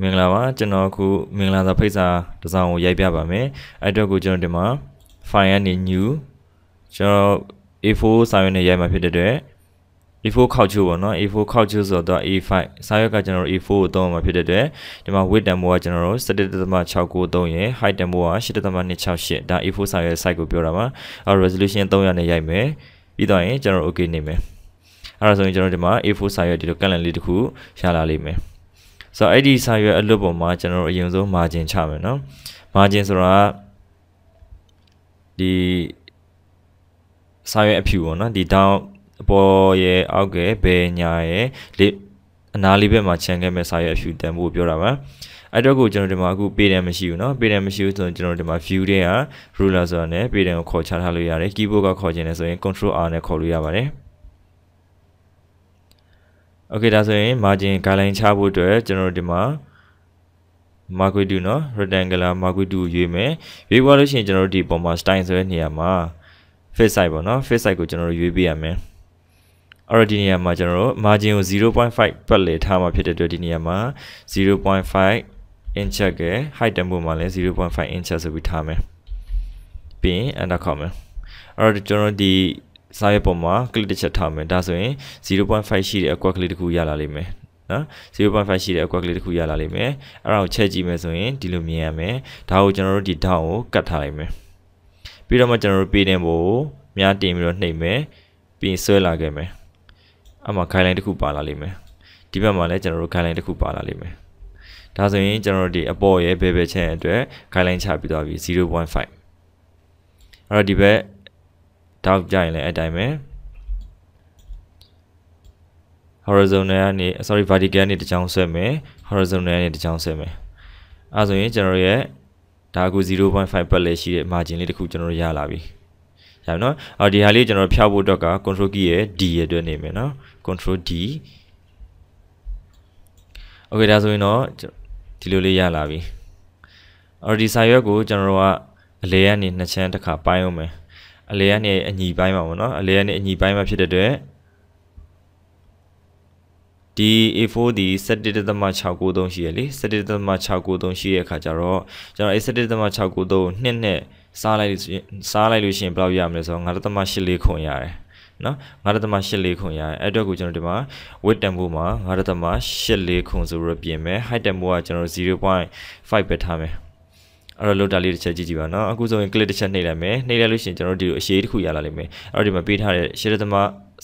မင်္ဂလာပါကျွန်တော်အခုမင်္ဂလာစာဖိတ်စာတစ်စောင်ကိုရိုက်ပြပါမယ်အဲ့အတွက်ကိုကျွန်တော်ဒီမှာ file ကနေ new ကျွန်တော် A4 စာရွက်နဲ့ရိုက်မှာဖြစ်တဲ့အတွက် A4 ခောက်ချိုးပေါ့နော် A4 ခောက်ချိုးဆိုတော့ A5 စာရွက်ကကျွန်တော် A4 ကိုသုံးမှာဖြစ်တဲ့အတွက်ဒီမှာ width တန်ဖိုးကကျွန်တော်17.693ရယ် height တန်ဖိုးက8.268ဒါ A4 စာရွက် size ကိုပြောတာပါအဲ resolution 300နဲ့ရိုက်မယ်ပြီးတော့ရင်ကျွန်တော် okay နေမယ်အဲ့ဒါဆိုရင်ကျွန်တော်ဒီမှာ A4 စာရွက်ဒီလိုကန့်လန့်လေးတစ်ခုရလာလိမ့်မယ်ဆိုတော့အဲ့ဒီစာရွက်အလွတ်ပေါ်မှာကျွန်တော်တို့အရင်ဆုံး margin ချမယ်နော် margin ဆိုတာဒီစာရွက်အဖြူပေါ့နော်ဒီ down အပေါ်ရဲ့အောက်ရဲ့ဘယ်ညာရဲ့လေးအနားလေးဘက်မှာခြံခဲ့မဲ့စာရွက်အဖြူတန်ဖို့ပြောတာပါအဲ့တော့ကိုကျွန်တော်ဒီမှာအခုပေတံမရှိဘူးเนาะပေတံမရှိဘူးဆိုရင်ကျွန်တော်ဒီမှာ view တဲ့ဟာ ruler ဆိုတာနဲ့ပေတံကိုခေါ်ချထားလို့ရတယ် keyboard ကခေါ်ခြင်းလဲဆိုရင် control r နဲ့ခေါ်လို့ရပါတယ် okay ဒါဆိုရင် margin guideline ချဖို့အတွက်ကျွန်တော်တို့ဒီမှာ marquee 2เนาะ rectangular marquee 2ရွေးမယ်ရွေးသွားလို့ရှိရင်ကျွန်တော်တို့ဒီပုံမှာ style ဆိုတဲ့နေရာမှာ fit size ပေါ့เนาะ fit size ကိုကျွန်တော်တို့ရွေးပေးရမယ်အဲ့တော့ဒီနေရာမှာကျွန်တော်တို့ margin ကို0.5ပတ်လည်ထားမှာဖြစ်တဲ့အတွက်ဒီနေရာမှာ0.5 inch က height တမှုမှာလည်း0.5 inch ဆိုပြီးထားမယ်ပြီးရင် enter ခေါ်မယ်အဲ့တော့ကျွန်တော်ဒီစာရဲ့ပုံမှာ click တစ်ချက်ထားမယ်ဒါဆိုရင်0.5ရှိတဲ့အကွက်ကလေးတစ်ခုရလာလိမ့်မယ်နော်0.5ရှိတဲ့အကွက်ကလေးတစ်ခုရလာလိမ့်မယ်အဲ့ဒါကိုချက်ကြည့်မယ်ဆိုရင်ဒီလိုမြင်ရမယ်ဒါကိုကျွန်တော်တို့ဒီ down ကိုကတ်ထားလိုက်မယ်ပြီးတော့မှကျွန်တော်တို့ပေးတင်ဖို့မြားတင်ပြီးတော့နှိပ်မယ်ပြီးရင်ဆွဲလာခဲ့မယ်အမှ guideline တစ်ခုပါလာလိမ့်မယ်ဒီဘက်မှာလည်းကျွန်တော်တို့ guideline တစ်ခုပါလာလိမ့်မယ်ဒါဆိုရင်ကျွန်တော်တို့ဒီအပေါ်ရဲ့ bevel chain အတွက် guideline ချပြီးသွားပြီ0.5အဲ့တော့ဒီဘက်တောက်ကြရင်လည်းအတိုင်းပဲ horizontal ကနေ sorry vertical ကနေတစ်ချောင်းဆွဲမယ် horizontal ကနေတစ်ချောင်းဆွဲမယ်အဲဆိုရင်ကျွန်တော်ရဲ့ဒါကူ0.5ပတ်လည်းရှိတဲ့ margin လေးတစ်ခုကျွန်တော်ရလာပြီရပြီနော်အော်ဒီဟာလေးကျွန်တော်ဖြောက်ဖို့အတွက်က control key ရဲ့ D ရဲ့အတွက်နေမယ်နော် control D โอเคဒါဆိုရင်တော့ဒီလိုလေးရလာပြီအော်ဒီစာရွက်ကိုကျွန်တော်ကအလေကနေနှစ်ချမ်းတစ်ခါပိုင်းအောင်မယ်အလေကနေအညီပိုင်းမှာပေါ့နော်အလေကနေအညီပိုင်းမှာဖြစ်တဲ့အတွက်ဒီ A4 ဒီ17.693ရှိရလေ17.693ရှိတဲ့အခါကျတော့ကျွန်တော်အဲ17.693နှစ်နဲ့စားလိုက်လို့စားလိုက်လို့ရှိရင်ဘယ်လောက်ရမလဲဆိုတော့9.84ခွန်ရတယ်နော်9.84ခွန်ရတယ်အဲ့အတွက်ကိုကျွန်တော်ဒီမှာ width တန်ဖိုးမှာ9.84ခွန်ဆိုပြီးပြင်မယ် height တန်ဖိုးကကျွန်တော်0.5ပဲထားမယ်အဲ့တော့လောက်တာလေးတစ်ချက်ကြည့်ကြည့်ပါနော်အခုဆိုရင် click တစ်ချက်နှိပ်လိုက်မယ်နှိပ်လိုက်လို့ရှိရင်ကျွန်တော်တို့ဒီလိုအရေးတစ်ခုရလာလိမ့်မယ်အဲ့တော့ဒီမှာပေးထားတဲ့ရှယ်သမ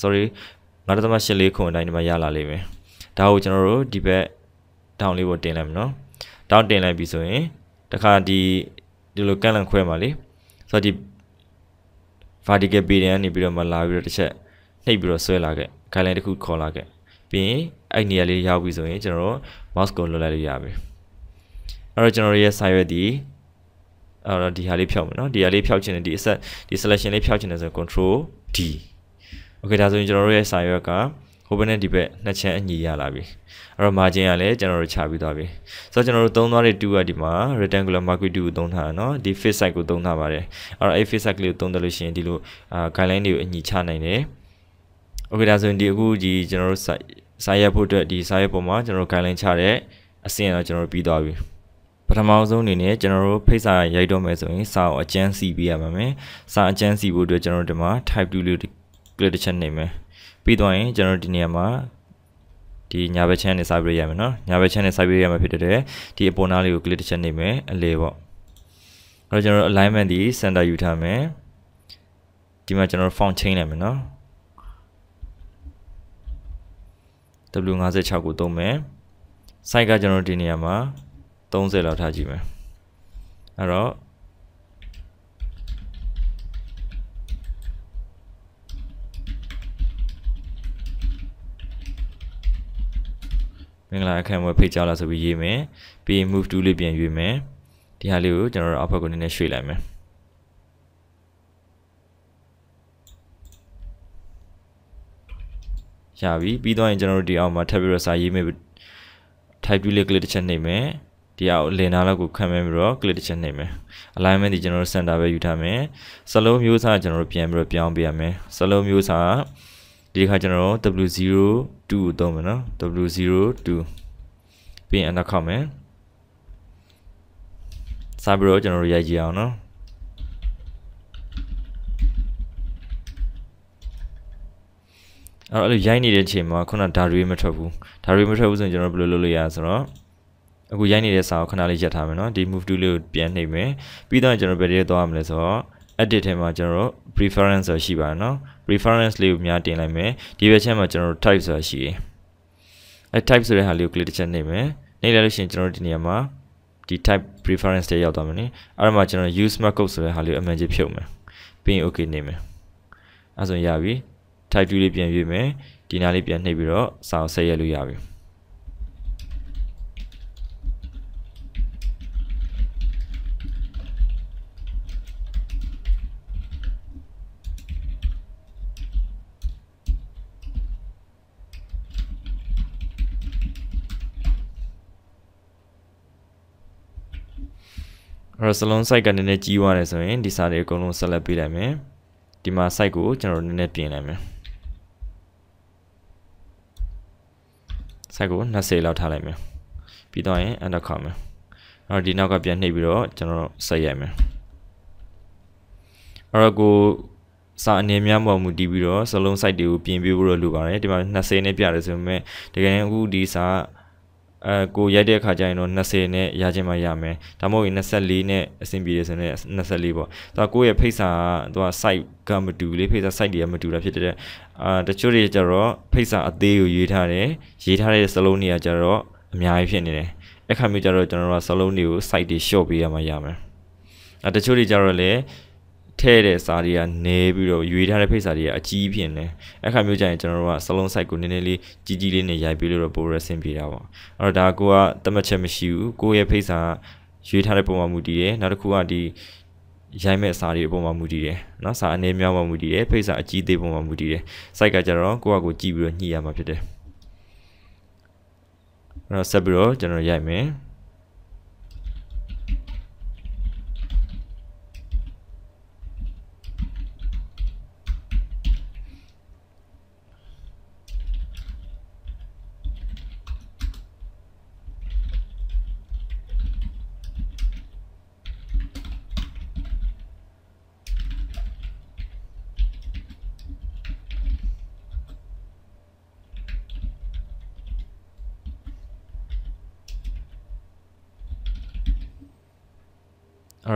sorry ငါသမ84ခုအတိုင်းဒီမှာရလာလိမ့်မယ်ဒါကိုကျွန်တော်တို့ဒီဘက် down လေးပေါ်တင်လိုက်မယ်နော် down တင်လိုက်ပြီဆိုရင်တခါဒီဒီလိုကန့်လန့်ခွဲပါလေဆိုတော့ဒီ vertical pattern ကနေပြီးတော့မလာပြီးတော့တစ်ချက်နှိပ်ပြီးတော့ဆွဲလာခဲ့ guideline တစ်ခုခေါ်လာခဲ့ပြီးရင်အဲ့နေရာလေးရောက်ပြီဆိုရင်ကျွန်တော်တို့ mouse ကိုလွတ်လိုက်လို့ရပြီအဲ့တော့ကျွန်တော်ရဲ့စာရွက်ဒီအဲ့တော့ဒီဟာလေးဖြောက်မယ်နော်ဒီဟာလေးဖြောက်ခြင်းနဲ့ဒီအဆက်ဒီ selection လေးဖြောက်ခြင်းနဲ့ဆို control D okay ဒါဆိုရင်ကျွန်တော်တို့ရဲ့စာရွက်ကဟိုဘက်နဲ့ဒီဘက်နှစ်ချမ်းအညီရလာပြီအဲ့တော့ margin ကလည်းကျွန်တော်တို့ချပြီးသွားပြီဆိုတော့ကျွန်တော်တို့သုံးသွားတဲ့ tool ကဒီမှာ rectangular marquee tool ကိုသုံးထားတာเนาะဒီ face side ကိုသုံးထားပါတယ်အဲ့တော့အဲ့ face side ကလေးကိုသုံးတယ်လို့ရှိရင်ဒီလိုအာ guideline တွေကိုအညီချနိုင်တယ် okay ဒါဆိုရင်ဒီအခုဒီကျွန်တော်တို့စာစာရက်ဖို့အတွက်ဒီစာရက်ပေါ်မှာကျွန်တော်တို့ guideline ချတဲ့အဆင့်တော့ကျွန်တော်တို့ပြီးသွားပြီပထမဆုံးအနေနဲ့ကျွန်တော်တို့ဖိတ်စာရိုက်တော့မယ်ဆိုရင်စာကိုအကျန်းစီပေးရပါမယ်စာအကျန်းစီဖို့အတွက်ကျွန်တော်တို့ဒီမှာ type 2လို့ click တစ်ချက်နေမယ်ပြီးတော့ရင်ကျွန်တော်ဒီနေရာမှာဒီညာဘက် channel နဲ့စာပြရမယ်နော်ညာဘက် channel စာပြရမှာဖြစ်တဲ့ဒီအပေါ်နားလေးကို click တစ်ချက်နေမယ်အလေပေါ့အဲ့တော့ကျွန်တော် alignment ဒီ center ယူထားမယ်ဒီမှာကျွန်တော် font change လိုက်မယ်နော် W56 ကိုသုံးမယ် site ကကျွန်တော်ဒီနေရာမှာ30လောက်ထားကြည့်မယ်အဲ့တော့မင်္ဂလာအခမ်းအနားဖိတ်ကြားလာဆိုပြီးရေးမယ်ပြီးရင် move to လေးပြန်ရွေးမယ်ဒီဟာလေးကိုကျွန်တော်တို့အောက်ဘက်ကိုနည်းနည်းရွှေ့လိုက်မယ်ရပြီပြီးတော့ရင်ကျွန်တော်တို့ဒီအောက်မှာထပ်ပြီးတော့စာရေးမယ် type 2လေး click တစ်ချက်နှိပ်မယ်တရားကိုလင်နာလောက်ကိုခံမဲပြီးတော့ click တစ်ချက်နှိပ်မယ် alignment ဒီကျွန်တော်တို့ center ပဲယူထားမယ်စလုံးမျိုးစားကျွန်တော်တို့ပြန်ပြီးတော့ပြောင်းပေးရမယ်စလုံးမျိုးစားဒီခါကျွန်တော်တို့ W02 ကိုသုံးမယ်နော် W02 ပြီးရင် enter ခောက်မယ်စပြီးတော့ကျွန်တော်တို့ရိုက်ကြည့်အောင်နော်အဲ့တော့အဲ့လိုရိုက်နေတဲ့အချိန်မှာခုနဒါတွေမထွက်ဘူးဒါတွေမထွက်ဘူးဆိုရင်ကျွန်တော်ဘယ်လိုလုပ်လို့ရလဲဆိုတော့အခုရိုက်နေတဲ့စာကိုခဏလေးရပ်ထားမယ်နော်ဒီ move to လေးကိုပြန်နှိပ်မယ်ပြီးတော့ကျွန်တော်ဘယ်တည်းသွားမလဲဆိုတော့ edit ထဲမှာကျွန်တော် preference ဆိုရှိပါတယ်နော် preference လေးကိုများတင်လိုက်မယ်ဒီဘက်ချက်မှာကျွန်တော် type ဆိုတာရှိတယ်အဲ type ဆိုတဲ့ဟာလေးကို click တစ်ချက်နှိပ်မယ်နှိပ်လိုက်လို့ရှိရင်ကျွန်တော်ဒီနေရာမှာဒီ type preference တွေရောက်သွားမယ်နိအဲ့ဒါမှာကျွန်တော် use markup ဆိုတဲ့ဟာလေးကိုအမှန်ကြီးဖြုတ်မယ်ပြီးရင် okay နှိပ်မယ်အဲဆိုရပြီ type 2လေးပြန်ရွေးမယ်ဒီနားလေးပြန်နှိပ်ပြီးတော့စာကိုဆက်ရက်လို့ရပြီအဲ့တော့ salon site ကနည်းနည်းကြီးသွားတယ်ဆိုရင်ဒီစာတွေအကုန်လုံးဆက်လက်ပေးလိုက်မယ်ဒီမှာ site ကိုကျွန်တော်နည်းနည်းပြင်လိုက်မယ် site ကို20လောက်ထားလိုက်မယ်ပြီးတော့ရင် enter ခေါ်မယ်အဲ့တော့ဒီနောက်ကပြန်နှိပ်ပြီးတော့ကျွန်တော်ဆက်ရိုက်မယ်အဲ့တော့ကိုစာအနေများပေါ်မူတည်ပြီးတော့စလုံး site တွေကိုပြင်ပေးဖို့လိုပါတယ်ဒီမှာ20နဲ့ပြတယ်ဆိုပေမဲ့တကယ်အခုဒီစာအဲကိုရိုက်တဲ့အခါကျရင်တော့20နဲ့ရချင်းမှရမယ်ဒါမှမဟုတ်ရင်24နဲ့အဆင်ပြေတယ်ဆိုရင်24ပေါ့ဒါကိုရဲ့ဖိတ်စာကသူက site ကမတူလေဖိတ်စာ site တွေကမတူတာဖြစ်တဲ့အာတချို့တွေကျတော့ဖိတ်စာအသေးကိုရေးထားတယ်ရေးထားတဲ့စလုံးတွေကကျတော့အများကြီးဖြစ်နေတယ်အဲ့ခါမျိုးကျတော့ကျွန်တော်တို့ကစလုံးတွေကို site တွေ short ပေးရမှရမယ်အဲတချို့တွေကျတော့လည်းထဲ့တဲ့စာတွေကနေပြီးတော့ရွေးထားတဲ့ဖိတ်စာတွေကအကြီးဖြစ်နေအဲ့ခါမျိုးကျရင်ကျွန်တော်တို့ကစလုံး site ကိုနည်းနည်းလေးကြီးကြီးလေးနဲ့ရိုက်ပေးလို့တော့ပိုရဆင်ပြေတာပေါ့အဲ့တော့ဒါကိုကတမတ်ချက်မရှိဘူးကိုရဲ့ဖိတ်စာရွေးထားတဲ့ပုံမှန်မူတည်တယ်နောက်တစ်ခုကဒီရိုင်းမဲ့စာတွေအပေါ်မှာမူတည်တယ်။နော်စာအနေများမှာမူတည်တယ်။ဖိတ်စာအကြီးသေးပုံမှာမူတည်တယ်။ site ကကျတော့ကိုယ့်အကိုကြည့်ပြီးတော့ညှိရမှာဖြစ်တယ်။အဲ့တော့ဆက်ပြီးတော့ကျွန်တော်ရိုက်မယ်။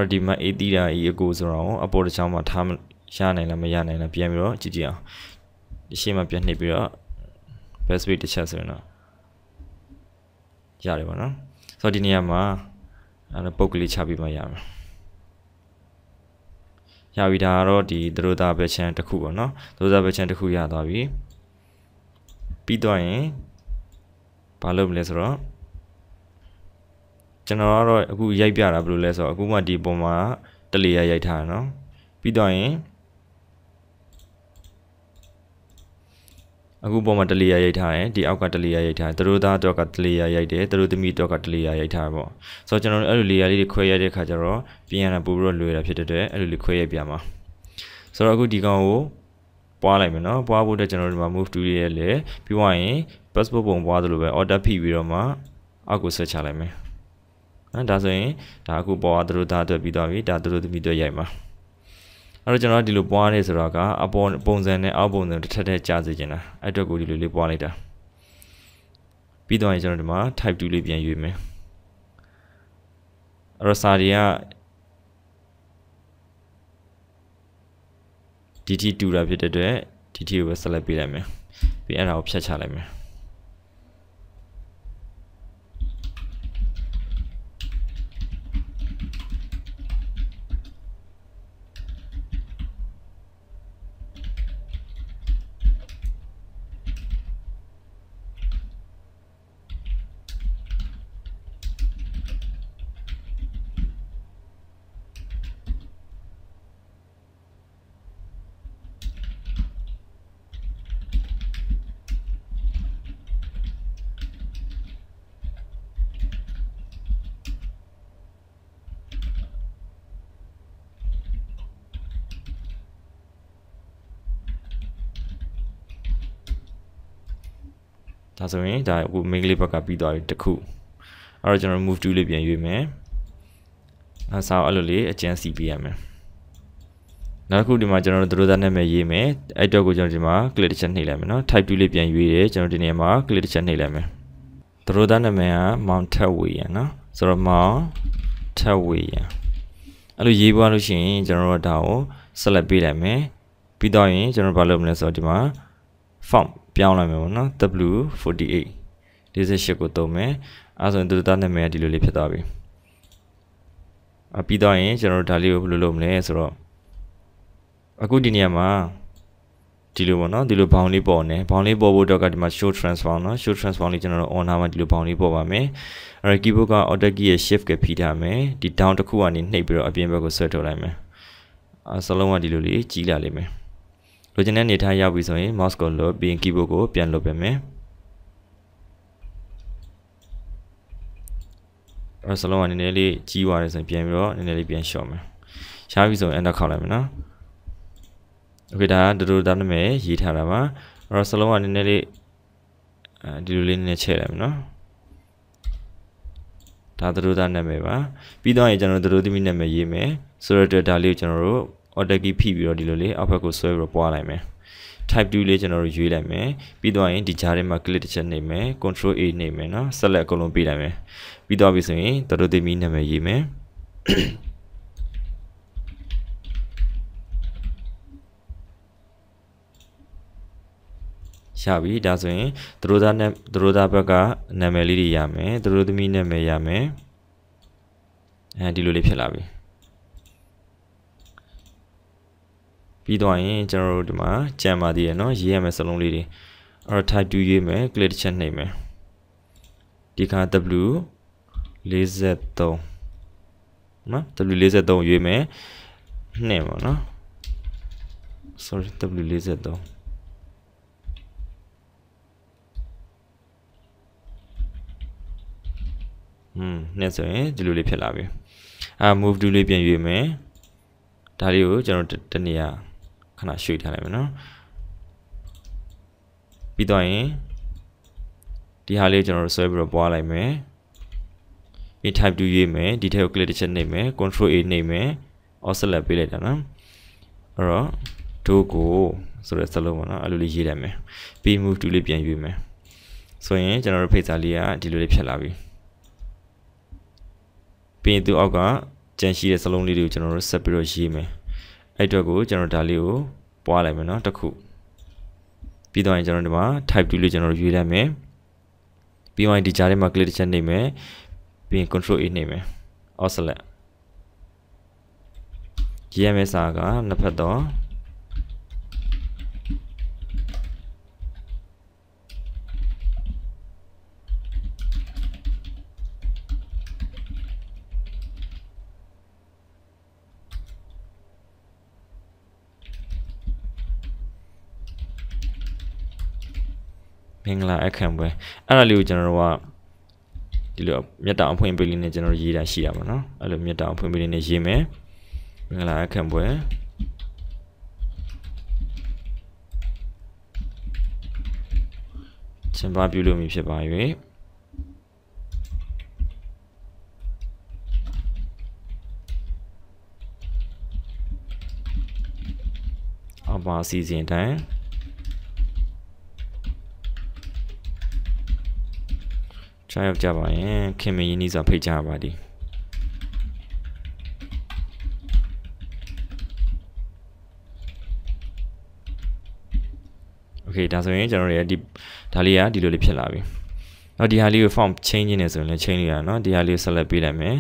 တော့ဒီမှာအေးတီးတာဤအကိုဆိုတော့အပေါ်တစ်ချောင်းမှာထားရနိုင်လားမရနိုင်လားပြန်ပြီးတော့ကြည့်ကြည့်အောင်ဒီရှေ့မှာပြန်နှိပ်ပြီးတော့ best way တစ်ချက်ဆိုရင်တော့ရတယ်ပေါ့နော်ဆိုတော့ဒီနေရာမှာအဲ့တော့ပုတ်ကလေးချပြီးမှရမယ်ရပြီဒါကတော့ဒီသရိုတာဘက်ချန်တစ်ခုပေါ့နော်သရိုတာဘက်ချန်တစ်ခုရသွားပြီပြီးတော့ရင်ဘာလုပ်မလဲဆိုတော့ကျွန်တော်ကတော့အခုရိုက်ပြတာဘယ်လိုလဲဆိုတော့အခုမှဒီပုံမှာတလေရရိုက်ထားတာเนาะပြီးတော့ရင်အခုပုံမှာတလီယာရိုက်ထားတယ်ဒီအောက်ကတလီယာရိုက်ထားတယ်သူတို့သားတော့ကတလီယာရိုက်တယ်သူတို့သမီးတော့ကတလီယာရိုက်ထားပေါ့ဆိုတော့ကျွန်တော်တို့အဲ့လိုလေယာလေးတွေခွဲရိုက်တဲ့ခါကျတော့ပြန်ရတာပို့ပြီးတော့လွယ်တာဖြစ်တဲ့အတွက်အဲ့လိုလေးခွဲရိုက်ပြန်ပါဆိုတော့အခုဒီကောင်ကိုပွားလိုက်မယ်နော်ပွားဖို့အတွက်ကျွန်တော်တို့ဒီမှာ move to ရဲ့လေပြီးွားရင် passport ပုံပွားသလိုပဲ order ဖိပြီးတော့မှအောက်ကိုဆက်ချလိုက်မယ်နော်ဒါဆိုရင်ဒါအခုပေါ်ကသူတို့သားအတွက်ပြီးသွားပြီဒါသူတို့သမီးအတွက်ရိုက်မှာအဲ့တော့ကျွန်တော်ဒီလိုပွားနေဆိုတော့ကအပေါ်ပုံစံနဲ့အောက်ပုံစံတစ်ထပ်ထပ်ကြားစေချင်တာအဲ့အတွက်ကိုဒီလိုလေးပွားလိုက်တာပြီးတော့ရင်ကျွန်တော်ဒီမှာ type 2လေးပြန်ရွေးမယ်အဲ့တော့စာတွေကဒီတီတူတာဖြစ်တဲ့အတွက်ဒီတီကိုပဲ select ပေးလိုက်မယ်ပြီးအဲ့ဒါကိုဖြတ်ချလိုက်မယ်ဒါဆိုရင်ဒါအခု main လေးဘက်ကပြီးသွားပြီတခုအဲ့တော့ကျွန်တော် move to လေးပြန်ရွေးမယ်အဆောက်အဲ့လိုလေးအကျန်းစီပေးရမယ်နောက်ခုဒီမှာကျွန်တော်တို့တို့သားနာမည်ရေးမယ်အဲ့တော့ကိုကျွန်တော်ဒီမှာ click တစ်ချက်နှိပ်လိုက်မယ်နော် type 2လေးပြန်ရွေးတယ်ကျွန်တော်ဒီနေရာမှာ click တစ်ချက်နှိပ်လိုက်မယ်တို့သားနာမည်က mount ထက်ဝေရန်နော်ဆိုတော့ mount ထက်ဝေရန်အဲ့လိုရေးပွားလို့ရှိရင်ကျွန်တော်တို့ဒါကို select ပေးလိုက်မယ်ပြီးတော့ရင်ကျွန်တော်ဘာလုပ်မလဲဆိုတော့ဒီမှာ font ပြောင်းလိုက်မယ်ပေါ့နော် W48 48ကိုသုံးမယ်အဲဆိုရင်သူတို့သားနာမည်ကဒီလိုလေးဖြစ်သွားပြီအပြီးတော့ရင်ကျွန်တော်တို့ဒါလေးကိုဘယ်လိုလုပ်မလဲဆိုတော့အခုဒီနေရာမှာဒီလိုပေါ့နော်ဒီလိုဘောင်လေးပေါ်နေဘောင်လေးပေါ်ဖို့တော့ကဒီမှာ show transform เนาะ show transform လေးကျွန်တော်တို့ on ထားမှာဒီလိုဘောင်လေးပေါ်ပါမယ်အဲ့ဒါ keyboard က alt key ရဲ့ shift ကဖိထားမယ်ဒီ down တစ်ခုကနေနှိပ်ပြီးတော့အပြင်ဘက်ကိုဆွဲထုတ်လိုက်မယ်အဲစလုံးကဒီလိုလေးကြီးလာလိမ့်မယ်လိုချင်တဲ့အနေထားရောက်ပြီဆိုရင် mouse ကိုလွတ်ပြီးရင် keyboard ကိုပြန်လွတ်ပေးမယ်အဲစလုံးကနည်းနည်းလေးကြီးသွားတယ်ဆိုရင်ပြန်ပြီးတော့နည်းနည်းလေးပြန်လျှော့မယ်ရှားပြီဆိုရင် enter ခောက်လိုက်မယ်နော် okay ဒါကဒူဒါနာမည်ရေးထားတာပါအဲ့တော့စလုံးကနည်းနည်းလေးအဲဒီလိုလေးနည်းနည်းချဲ့လိုက်မယ်နော်ဒါသတို့သားနာမည်ပါပြီးတော့ရင်ကျွန်တော်တို့သတို့သမီးနာမည်ရေးမယ်ဆိုတော့ဒါလေးကိုကျွန်တော်တို့ order key ဖိပြီးတော့ဒီလိုလေးအောက်ဘက်ကိုဆွဲပြီးတော့ပွားလိုက်မယ် type 2လေးကျွန်တော်တို့ရွေးလိုက်မယ်ပြီးတော့ရင်ဒီကြားထဲမှာ click တစ်ချက်နှိပ်မယ် control a နှိပ်မယ်နော်ဆက်လက်အကုန်လုံးပေးလိုက်မယ်ပြီးတော့ပြီဆိုရင်တော်တော်သိမီနာမည်ရေးမယ်ရပြီဒါဆိုရင်သူတို့သားနဲ့သူတို့သားဘက်ကနာမည်လေးတွေရမယ်သူတို့သမီးနာမည်ရမယ်အဲဒီလိုလေးဖြစ်လာပြီပြီးတော့ရင်ကျွန်တော်တို့ဒီမှာကြံပါသေးတယ်เนาะရေးရမယ့်စလုံးလေးတွေအဲ့တော့ type 2ရေးမယ် click တစ်ချက်နှိပ်မယ်ဒီခါ w 43နော် w 43ရွေးမယ်နှိပ်ပါเนาะ sorry w 43อืมနဲ့ဆိုရင်ဒီလိုလေးဖြစ်လာပြီအာ move to လေးပြင်ရွေးမယ်ဒါလေးကိုကျွန်တော်တနေရာခဏရွှေ့ထားလိုက်မယ်နော်ပြီးတော့ရင်ဒီဟာလေးကျွန်တော်တို့ဆွဲပြီးတော့ပွားလိုက်မယ်ပြီး type 2ရေးမယ်ဒီထက်ကို click တစ်ချက်နှိပ်မယ် control a နှိပ်မယ် offset ပေးလိုက်တာနော်အဲ့တော့ဒိုးကိုဆိုတဲ့စလုံးပေါ့နော်အဲ့လိုလေးရေးလိုက်မယ်ပြီး move to လေးပြန်ရွေးမယ်ဆိုရင်ကျွန်တော်တို့ဖိတ်စာလေးကဒီလိုလေးဖြစ်လာပြီပြီးရင်သူ့အောက်ကကြံရှိတဲ့စလုံးလေးတွေကိုကျွန်တော်တို့ဆက်ပြီးတော့ရေးမယ်အဲ့အတွက်ကိုကျွန်တော်ဒါလေးကိုပွားလိုက်မယ်เนาะတစ်ခုပြီးတော့ရင်ကျွန်တော်ဒီမှာ type 2လေးကျွန်တော်ရွေးလိုက်မယ်ပြီးတော့ရင်ဒီကြားထဲမှာ click တစ်ချက်နှိပ်မယ်ပြီးရင် control a နှိပ်မယ် offset ရေးရမယ့်စာကနှစ်ဖက်တော့င်္ဂလာအခမ်းပွဲအဲ့ဒါလေးကိုကျွန်တော်တို့ကဒီလိုမြတ်တာအဖွင့်ပေးလေးနဲ့ကျွန်တော်ရေးတာရှိတာပေါ့နော်အဲ့လိုမြတ်တာအဖွင့်ပေးလေးနဲ့ရေးမယ်မင်္ဂလာအခမ်းပွဲကျင်းပပြုလုပ်မည်ဖြစ်ပါ၍အပါအစီအစဉ်တိုင်းခြားရောက်ကြပါရင်ခင်မင်းရင်းနှီးစွာဖိတ်ကြပါသည်โอเคဒါဆိုရင်ကျွန်တော်တို့ရဲ့ဒီဒါလေးကဒီလိုလေးဖြစ်လာပြီနောက်ဒီဟာလေးကို form change နေဆိုရင်လည်း change လိုက်ရအောင်เนาะဒီဟာလေးကို select ပေးလိုက်မယ်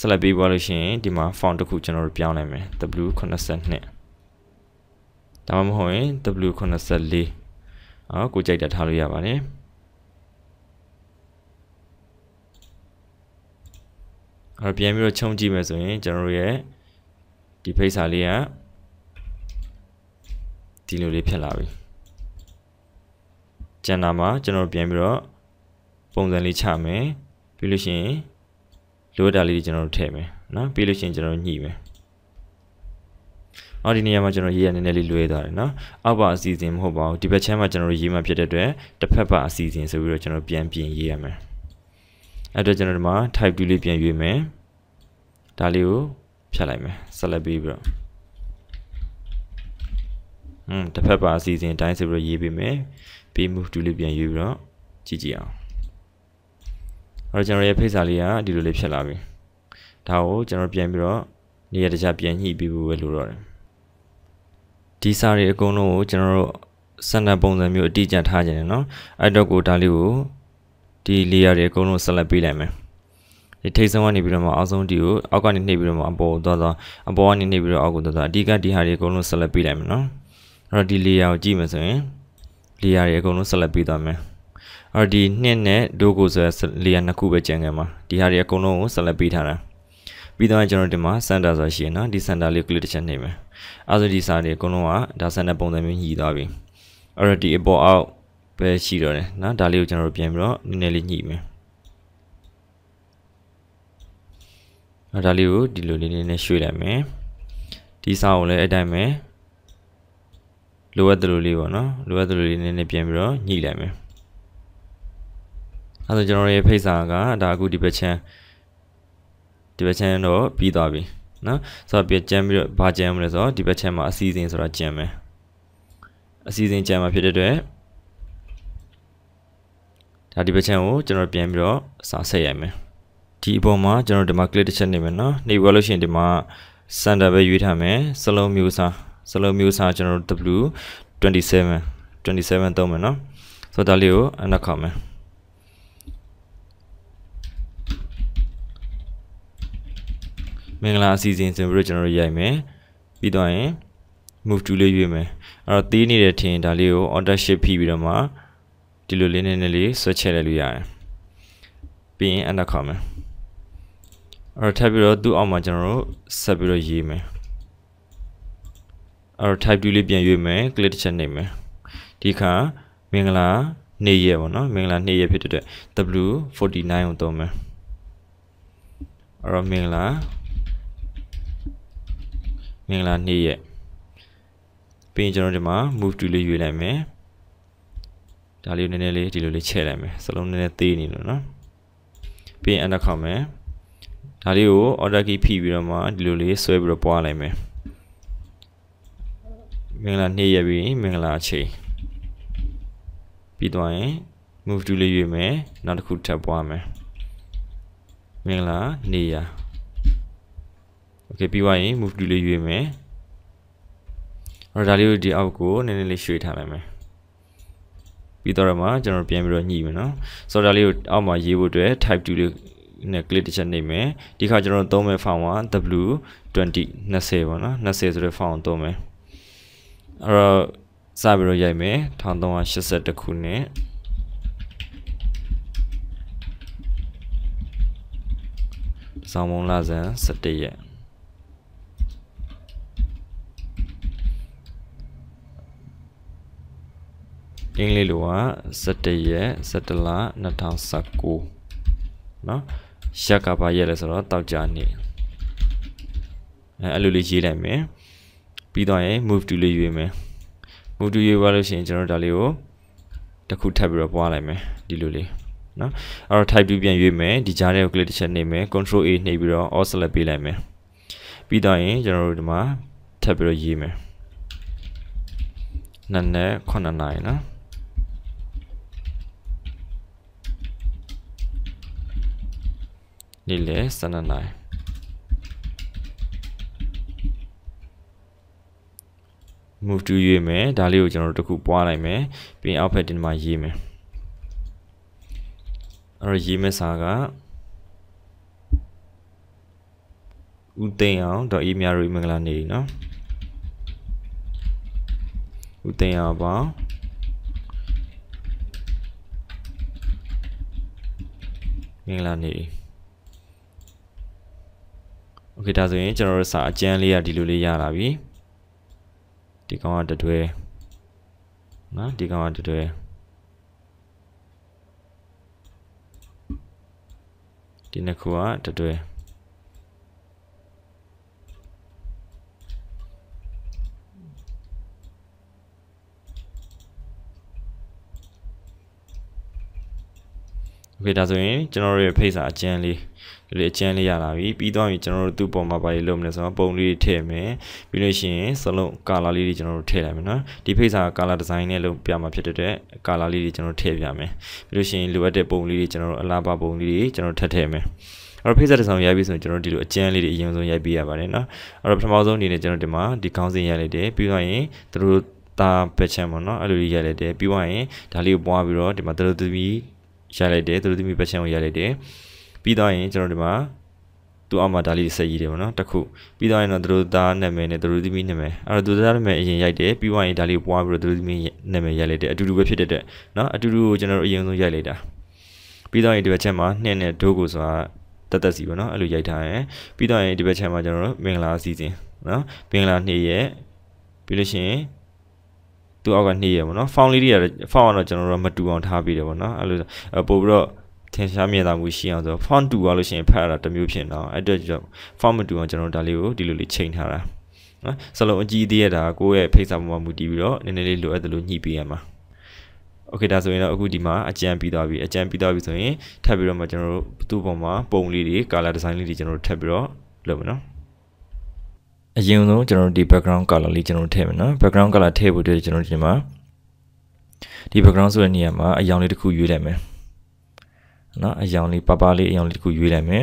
select ပေးပါလို့ရှိရင်ဒီမှာ font တစ်ခုကျွန်တော်တို့ပြောင်းလိုက်မယ် w82 ဒါမှမဟုတ်ရင် w84 အော်ကိုကြိုက်တာထားလို့ရပါတယ်အဲ့တော့ပြန်ပြီးတော့ခြုံကြည့်မယ်ဆိုရင်ကျွန်တော်တို့ရဲ့ဒီဖိတ်စာလေးကဒီလိုလေးဖြစ်လာပြီကျန်တာမှာကျွန်တော်ပြန်ပြီးတော့ပုံစံလေးချမယ်ပြီးလို့ရှိရင်လိုတာလေးတွေကျွန်တော်တို့ထည့်မယ်နော်ပြီးလို့ရှိရင်ကျွန်တော်ညှိမယ်အော်ဒီနေရာမှာကျွန်တော်ရေးရနည်းနည်းလေးလွဲသွားတယ်နော်အောက်ပါအစီအစဉ်မဟုတ်ပါဘူးဒီဘက်ချမ်းမှာကျွန်တော်ရေးမှဖြစ်တဲ့အတွက်တစ်ဖက်ပါအစီအစဉ်ဆိုပြီးတော့ကျွန်တော်ပြန်ပြင်ရေးရမယ်အဲ့တော့ကျွန်တော်ဒီမှာ type 2လေးပြန်ရွေးမယ်ဒါလေးကိုဖြတ်လိုက်မယ် select ပြီးပြီးတော့อืมတစ်ဖက်ပါအစီအစဉ်အတိုင်းဆိုပြီးတော့ရေးပေးမယ်ပြီး move to လေးပြန်ရွေးပြီးတော့ကြည့်ကြည့်အောင်အဲ့တော့ကျွန်တော်ရဲ့ဖိတ်စာလေးကဒီလိုလေးဖြတ်လာပြီဒါကိုကျွန်တော်ပြန်ပြီးတော့နေရာတခြားပြန်ညှိပြီးဖို့ပဲလိုတော့တယ်ဒီစာတွေအကုန်လုံးကိုကျွန်တော်တို့စံတန်ပုံစံမျိုးအတိအကျထားကြတယ်เนาะအဲ့တော့ကိုဒါလေးကိုဒီ layer တွေအကုန်လုံးဆက်လက်ပေးလိုက်မယ်ဒီထိတ်ဆုံးကနေပြီးတော့မှအောက်ဆုံးဒီကိုအောက်ကနေနှိပ်ပြီးတော့မှအပေါ်ကိုသွားသွားအပေါ်ကနေနှိပ်ပြီးတော့အောက်ကိုသွားသွားအဓိကဒီဟာတွေအကုန်လုံးဆက်လက်ပေးလိုက်မယ်နော်အဲ့တော့ဒီ layer ကိုကြည့်မယ်ဆိုရင် layer တွေအကုန်လုံးဆက်လက်ပေးသွားမယ်အဲ့ဒီနှစ်နဲ့ဒိုကိုဆိုလေယာနှစ်ခုပဲကြံခဲ့မှာဒီဟာတွေအကုန်လုံးကိုဆက်လက်ပေးထားတာပြီးတော့ကျွန်တော်ဒီမှာ center ဆိုရှိရင်နော်ဒီ center လေး click တစ်ချက်နှိပ်မယ်အဲ့ဒါဒီစာတွေအကုန်လုံးကဒါ center ပုံစံမျိုးညီသွားပြီအဲ့တော့ဒီအပေါ်အောက်ပဲရှိတော့တယ်နော်ဒါလေးကိုကျွန်တော်တို့ပြန်ပြီးတော့နည်းနည်းလေးညှိမယ်အဲဒါလေးကိုဒီလိုလေးနည်းနည်းရွှေ့လိုက်မယ်ဒီစာကိုလည်းအတိုင်းပဲလိုအပ်သလိုလေးပေါ့နော်လိုအပ်သလိုလေးနည်းနည်းပြန်ပြီးတော့ညှိလိုက်မယ်အဲဆိုကျွန်တော်ရဲ့ဖိတ်စာကဒါအခုဒီဘက်ချမ်းဒီဘက်ချမ်းတော့ပြီးသွားပြီနော်ဆိုတော့ပြကြမ်းပြီးတော့ဗာကြမ်းမလဲဆိုတော့ဒီဘက်ချမ်းမှာအစီအစဉ်ဆိုတာကြမ်းမယ်အစီအစဉ်ကြမ်းမှာဖြစ်တဲ့အတွက်ဒါဒီပချန်ကိုကျွန်တော်ပြန်ပြီးတော့စာဆက်ရိုက်မယ်ဒီအပေါ်မှာကျွန်တော်ဒီမှာ click တစ်ချက်နေမယ်နော်နေပြီးလို့ရှိရင်ဒီမှာ center ပဲရွေးထားမယ်စလုံးမျိုးစားစလုံးမျိုးစားကျွန်တော် W 27 27သုံးမယ်နော်ဆိုတော့ဒါလေးကိုအနောက်ခေါက်မယ်မင်္ဂလာအစီအစဉ်ဆိုပြီးတော့ကျွန်တော်ရိုက်မယ်ပြီးတော့ရင် move to လေးရွေးမယ်အဲ့တော့သေးနေတယ်ထင်ဒါလေးကို auto shift ဖိပြီးတော့မှဒီလိုလေးနည်းနည်းလေးဆွဲချက်လိုက်လို့ရတယ်ပြီးရင် enter ခေါ်မယ်အဲ့တော့ထပ်ပြီးတော့သူ့အောက်မှာကျွန်တော်တို့ဆက်ပြီးတော့ရေးမယ်အဲ့တော့ type 2လေးပြန်ရွေးမယ် click တစ်ချက်နှိပ်မယ်ဒီခါမင်္ဂလာနေ့ရက်ပေါ့နော်မင်္ဂလာနေ့ရက်ဖြစ်တဲ့ W49 ကိုသုံးမယ်အဲ့တော့မင်္ဂလာမင်္ဂလာနေ့ရက်ပြီးရင်ကျွန်တော်ဒီမှာ move to လေးရွေးလိုက်မယ်ဒါလေးနည်းနည်းလေးဒီလိုလေးချဲ့လိုက်မယ်စလုံးနည်းနည်းသေးနေလို့နော်ပြီးရင် enter ခောက်မယ်ဒါလေးကို order key ဖိပြီးတော့မှဒီလိုလေးဆွဲပြီးတော့ပွားလိုက်မယ်မင်္ဂလာနေ့ရပြီးမင်္ဂလာအချိန်ပြီးသွားရင် move to လေးရွေးမယ်နောက်တစ်ခုထပ်ပွားမယ်မင်္ဂလာနေ့ရ Okay ပြီးသွားရင် move to လေးရွေးမယ်အဲ့တော့ဒါလေးကိုဒီအောက်ကိုနည်းနည်းလေးရွှေ့ထားလိုက်မယ်ပြီးတော့မှကျွန်တော်ပြန်ပြီးတော့ညှိမယ်နော် sorter လေးကိုအောက်မှာရေးဖို့အတွက် type 2လေးနဲ့ click တစ်ချက်နှိပ်မယ်ဒီခါကျွန်တော်သုံးမဲ့ font က w20 20ပေါ့နော်20ဆိုတဲ့ font ကိုသုံးမယ်အဲ့တော့စပြီးတော့ရိုက်မယ်1382ခုနဲ့ဆောင်းမုံလာဇန်17ရက်အင်္ဂလိပ်လိုက17ရက်17လ2019เนาะရက်ကဘာရက်လဲဆိုတော့တောက်ကြနေ့အဲအဲ့လိုလေးရေးလိုက်မယ်ပြီးတော့ရင် move to လေးရွေးမယ် move to ရွေးပါလို့ရှိရင်ကျွန်တော်ဒါလေးကိုတစ်ခုထပ်ပြီးတော့ပွားလိုက်မယ်ဒီလိုလေးနော်အဲ့တော့ type 2ပြန်ရွေးမယ်ဒီကြားထဲကို click တစ်ချက်နှိပ်မယ် control a နှိပ်ပြီးတော့ alt select ပေးလိုက်မယ်ပြီးတော့ရင်ကျွန်တော်တို့ဒီမှာထပ်ပြီးတော့ရေးမယ်နံနက်9နိုင်နော်နေ့လယ်12နာရီ။ move to ရွေးမယ်ဒါလေးကိုကျွန်တော်တို့တခုပွားလိုက်မယ်ပြီးရင်အောက်ဖက်ဒီမှာရေးမယ်အဲ့တော့ရေးမယ့်စာကဦးသိန်းအောင်ဒေါ်အေးမြရီမင်္ဂလာနေပြီနော်ဦးသိန်းအောင်ပါမင်္ဂလာနေပြီโอเคဒါဆိုရင်ကျွန်တော်တို့စာအကျန်းလေးကဒီလိုလေးရလာပြီဒီကောင်ကတတွဲနော်ဒီကောင်ကတတွဲဒီနှစ်ခုကတတွဲโอเคဒါဆိုရင်ကျွန်တော်တို့ရဲ့ဖိတ်စာအကျန်းလေးဒီလိုအကျဉ်းလေးရလာပြီပြီးတော့ရင်ကျွန်တော်တို့သူ့ပုံမှာပါလေးလုပ်မလဲဆိုတော့ပုံလေးထည့်မယ်ပြီးလို့ရှိရင်စလုံး color လေးတွေကျွန်တော်တို့ထည့်လိုက်မယ်နော်ဒီဖိတ်စာ color design နဲ့လုပ်ပြမှာဖြစ်တဲ့အတွက် color လေးတွေကျွန်တော်တို့ထည့်ပြမယ်ပြီးလို့ရှိရင်လိုအပ်တဲ့ပုံလေးတွေကျွန်တော်တို့အလားပါပုံလေးတွေကျွန်တော်တို့ထပ်ထည့်မယ်အဲ့တော့ဖိတ်စာတစ်စောင်ရိုက်ပြီးဆိုရင်ကျွန်တော်တို့ဒီလိုအကျန်းလေးတွေအရင်ဆုံးရိုက်ပေးရပါတယ်နော်အဲ့တော့ပထမဆုံးအနေနဲ့ကျွန်တော်ဒီမှာဒီခေါင်းစဉ်ရိုက်လိုက်တယ်ပြီးတော့ရင်သူတို့ဒါပဲချမ်းပေါ့နော်အဲ့လိုလေးရိုက်လိုက်တယ်ပြီးတော့ရင်ဒါလေးကိုပွားပြီးတော့ဒီမှာသူတို့သမီးရိုက်လိုက်တယ်သူတို့သမီးပဲချမ်းကိုရိုက်လိုက်တယ်ပြီးတော့ရင်ကျွန်တော်ဒီမှာသူ့အောက်မှာဒါလေးဆက်ရေးတယ်ပေါ့နော်တစ်ခုပြီးတော့ရင်တော့သူတို့သားနာမည်နဲ့သူတို့သမီးနာမည်အဲ့တော့သူတို့သားနာမည်အရင်ရိုက်တယ်ပြီးတော့ရင်ဒါလေးပွားပြီးတော့သူတို့သမီးနာမည်ရိုက်လိုက်တယ်အတူတူပဲဖြစ်တဲ့အတွက်နော်အတူတူကိုကျွန်တော်တို့အရင်ဆုံးရိုက်လိုက်တာပြီးတော့ရင်ဒီဘက်ချက်မှာနှင်းနဲ့ဒိုးကိုဆိုတာတက်တက်စီပေါ့နော်အဲ့လိုရိုက်ထားရင်ပြီးတော့ရင်ဒီဘက်ချက်မှာကျွန်တော်တို့မင်္ဂလာအစီအစဉ်နော်မင်္ဂလာနေ့ရဲ့ပြီးလို့ရှိရင်သူ့အောက်ကနေ့ရပေါ့နော်ဖောင်လေးတွေကဖောင်ကတော့ကျွန်တော်တို့မတူအောင်ထားပြီးတယ်ပေါ့နော်အဲ့လိုပို့ပြီးတော့ထင်ရှားမြင်သာမှုရှိအောင်ဆို font တူသွားလို့ရှိရင်ဖတ်ရတာတစ်မျိုးဖြစ်တော့အဲ့အတွက်ကြောင့် font မတူအောင်ကျွန်တော်ဒါလေးကိုဒီလိုလေးချိန်ထားတာနော်စလုံးအကြီးသေးရတာကိုယ့်ရဲ့ဖိတ်စာပေါ်မှာမူတည်ပြီးတော့နည်းနည်းလေးလိုအပ်သလိုညှိပေးရမှာโอเคဒါဆိုရင်တော့အခုဒီမှာအကြံပြီးသွားပြီအကြံပြီးသွားပြီဆိုရင်ထပ်ပြီးတော့မှကျွန်တော်တို့သူ့ပေါ်မှာပုံလေးတွေ color design လေးတွေကျွန်တော်တို့ထပ်ပြီးတော့လုပ်မယ်နော်အရင်ဆုံးကျွန်တော်တို့ဒီ background color လေးကျွန်တော်တို့ထည့်မယ်နော် background color ထည့်ဖို့အတွက်ကျွန်တော်တို့ဒီမှာဒီ background ဆိုတဲ့နေရာမှာအယောင်လေးတစ်ခုရွေးလိုက်မယ်နော်အယောင်လေးပါပါလေးအယောင်လေးတစ်ခုရွေးလိုက်မယ်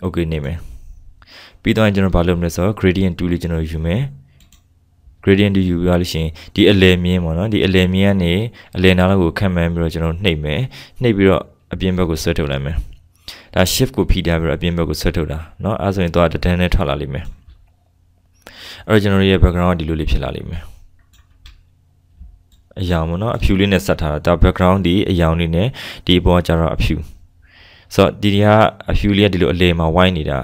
โอเคနေမယ်ပြီးတော့ကျွန်တော်ဘာလုပ်မလဲဆိုတော့ gradient 2လေးကျွန်တော်ယူမယ် gradient 2ယူရလို့ရှိရင်ဒီအလယ်မြင်းပေါ့နော်ဒီအလယ်မြင်းကနေအလယ်နာလောက်ကိုခံမှန်းပြီးတော့ကျွန်တော်နှိပ်မယ်နှိပ်ပြီးတော့အပြင်ဘက်ကိုဆွဲထုတ်လိုက်မယ်ဒါ shift ကိုဖိထားပြီးတော့အပြင်ဘက်ကိုဆွဲထုတ်တာเนาะအဲဆိုရင်တော့တဒန်းနဲ့ထွက်လာလိမ့်မယ်အဲ့တော့ကျွန်တော်ရဲ့ background ကဒီလိုလေးဖြစ်လာလိမ့်မယ်အယောင်ပေါ့နော်အဖြူလေးနဲ့ဆက်ထားတာဒါ background ဒီအယောင်လေးနဲ့ဒီအပေါ်ကျတော့အဖြူဆိုတော့ဒီနေရာအဖြူလေးကဒီလိုအလေမှာဝိုင်းနေတာ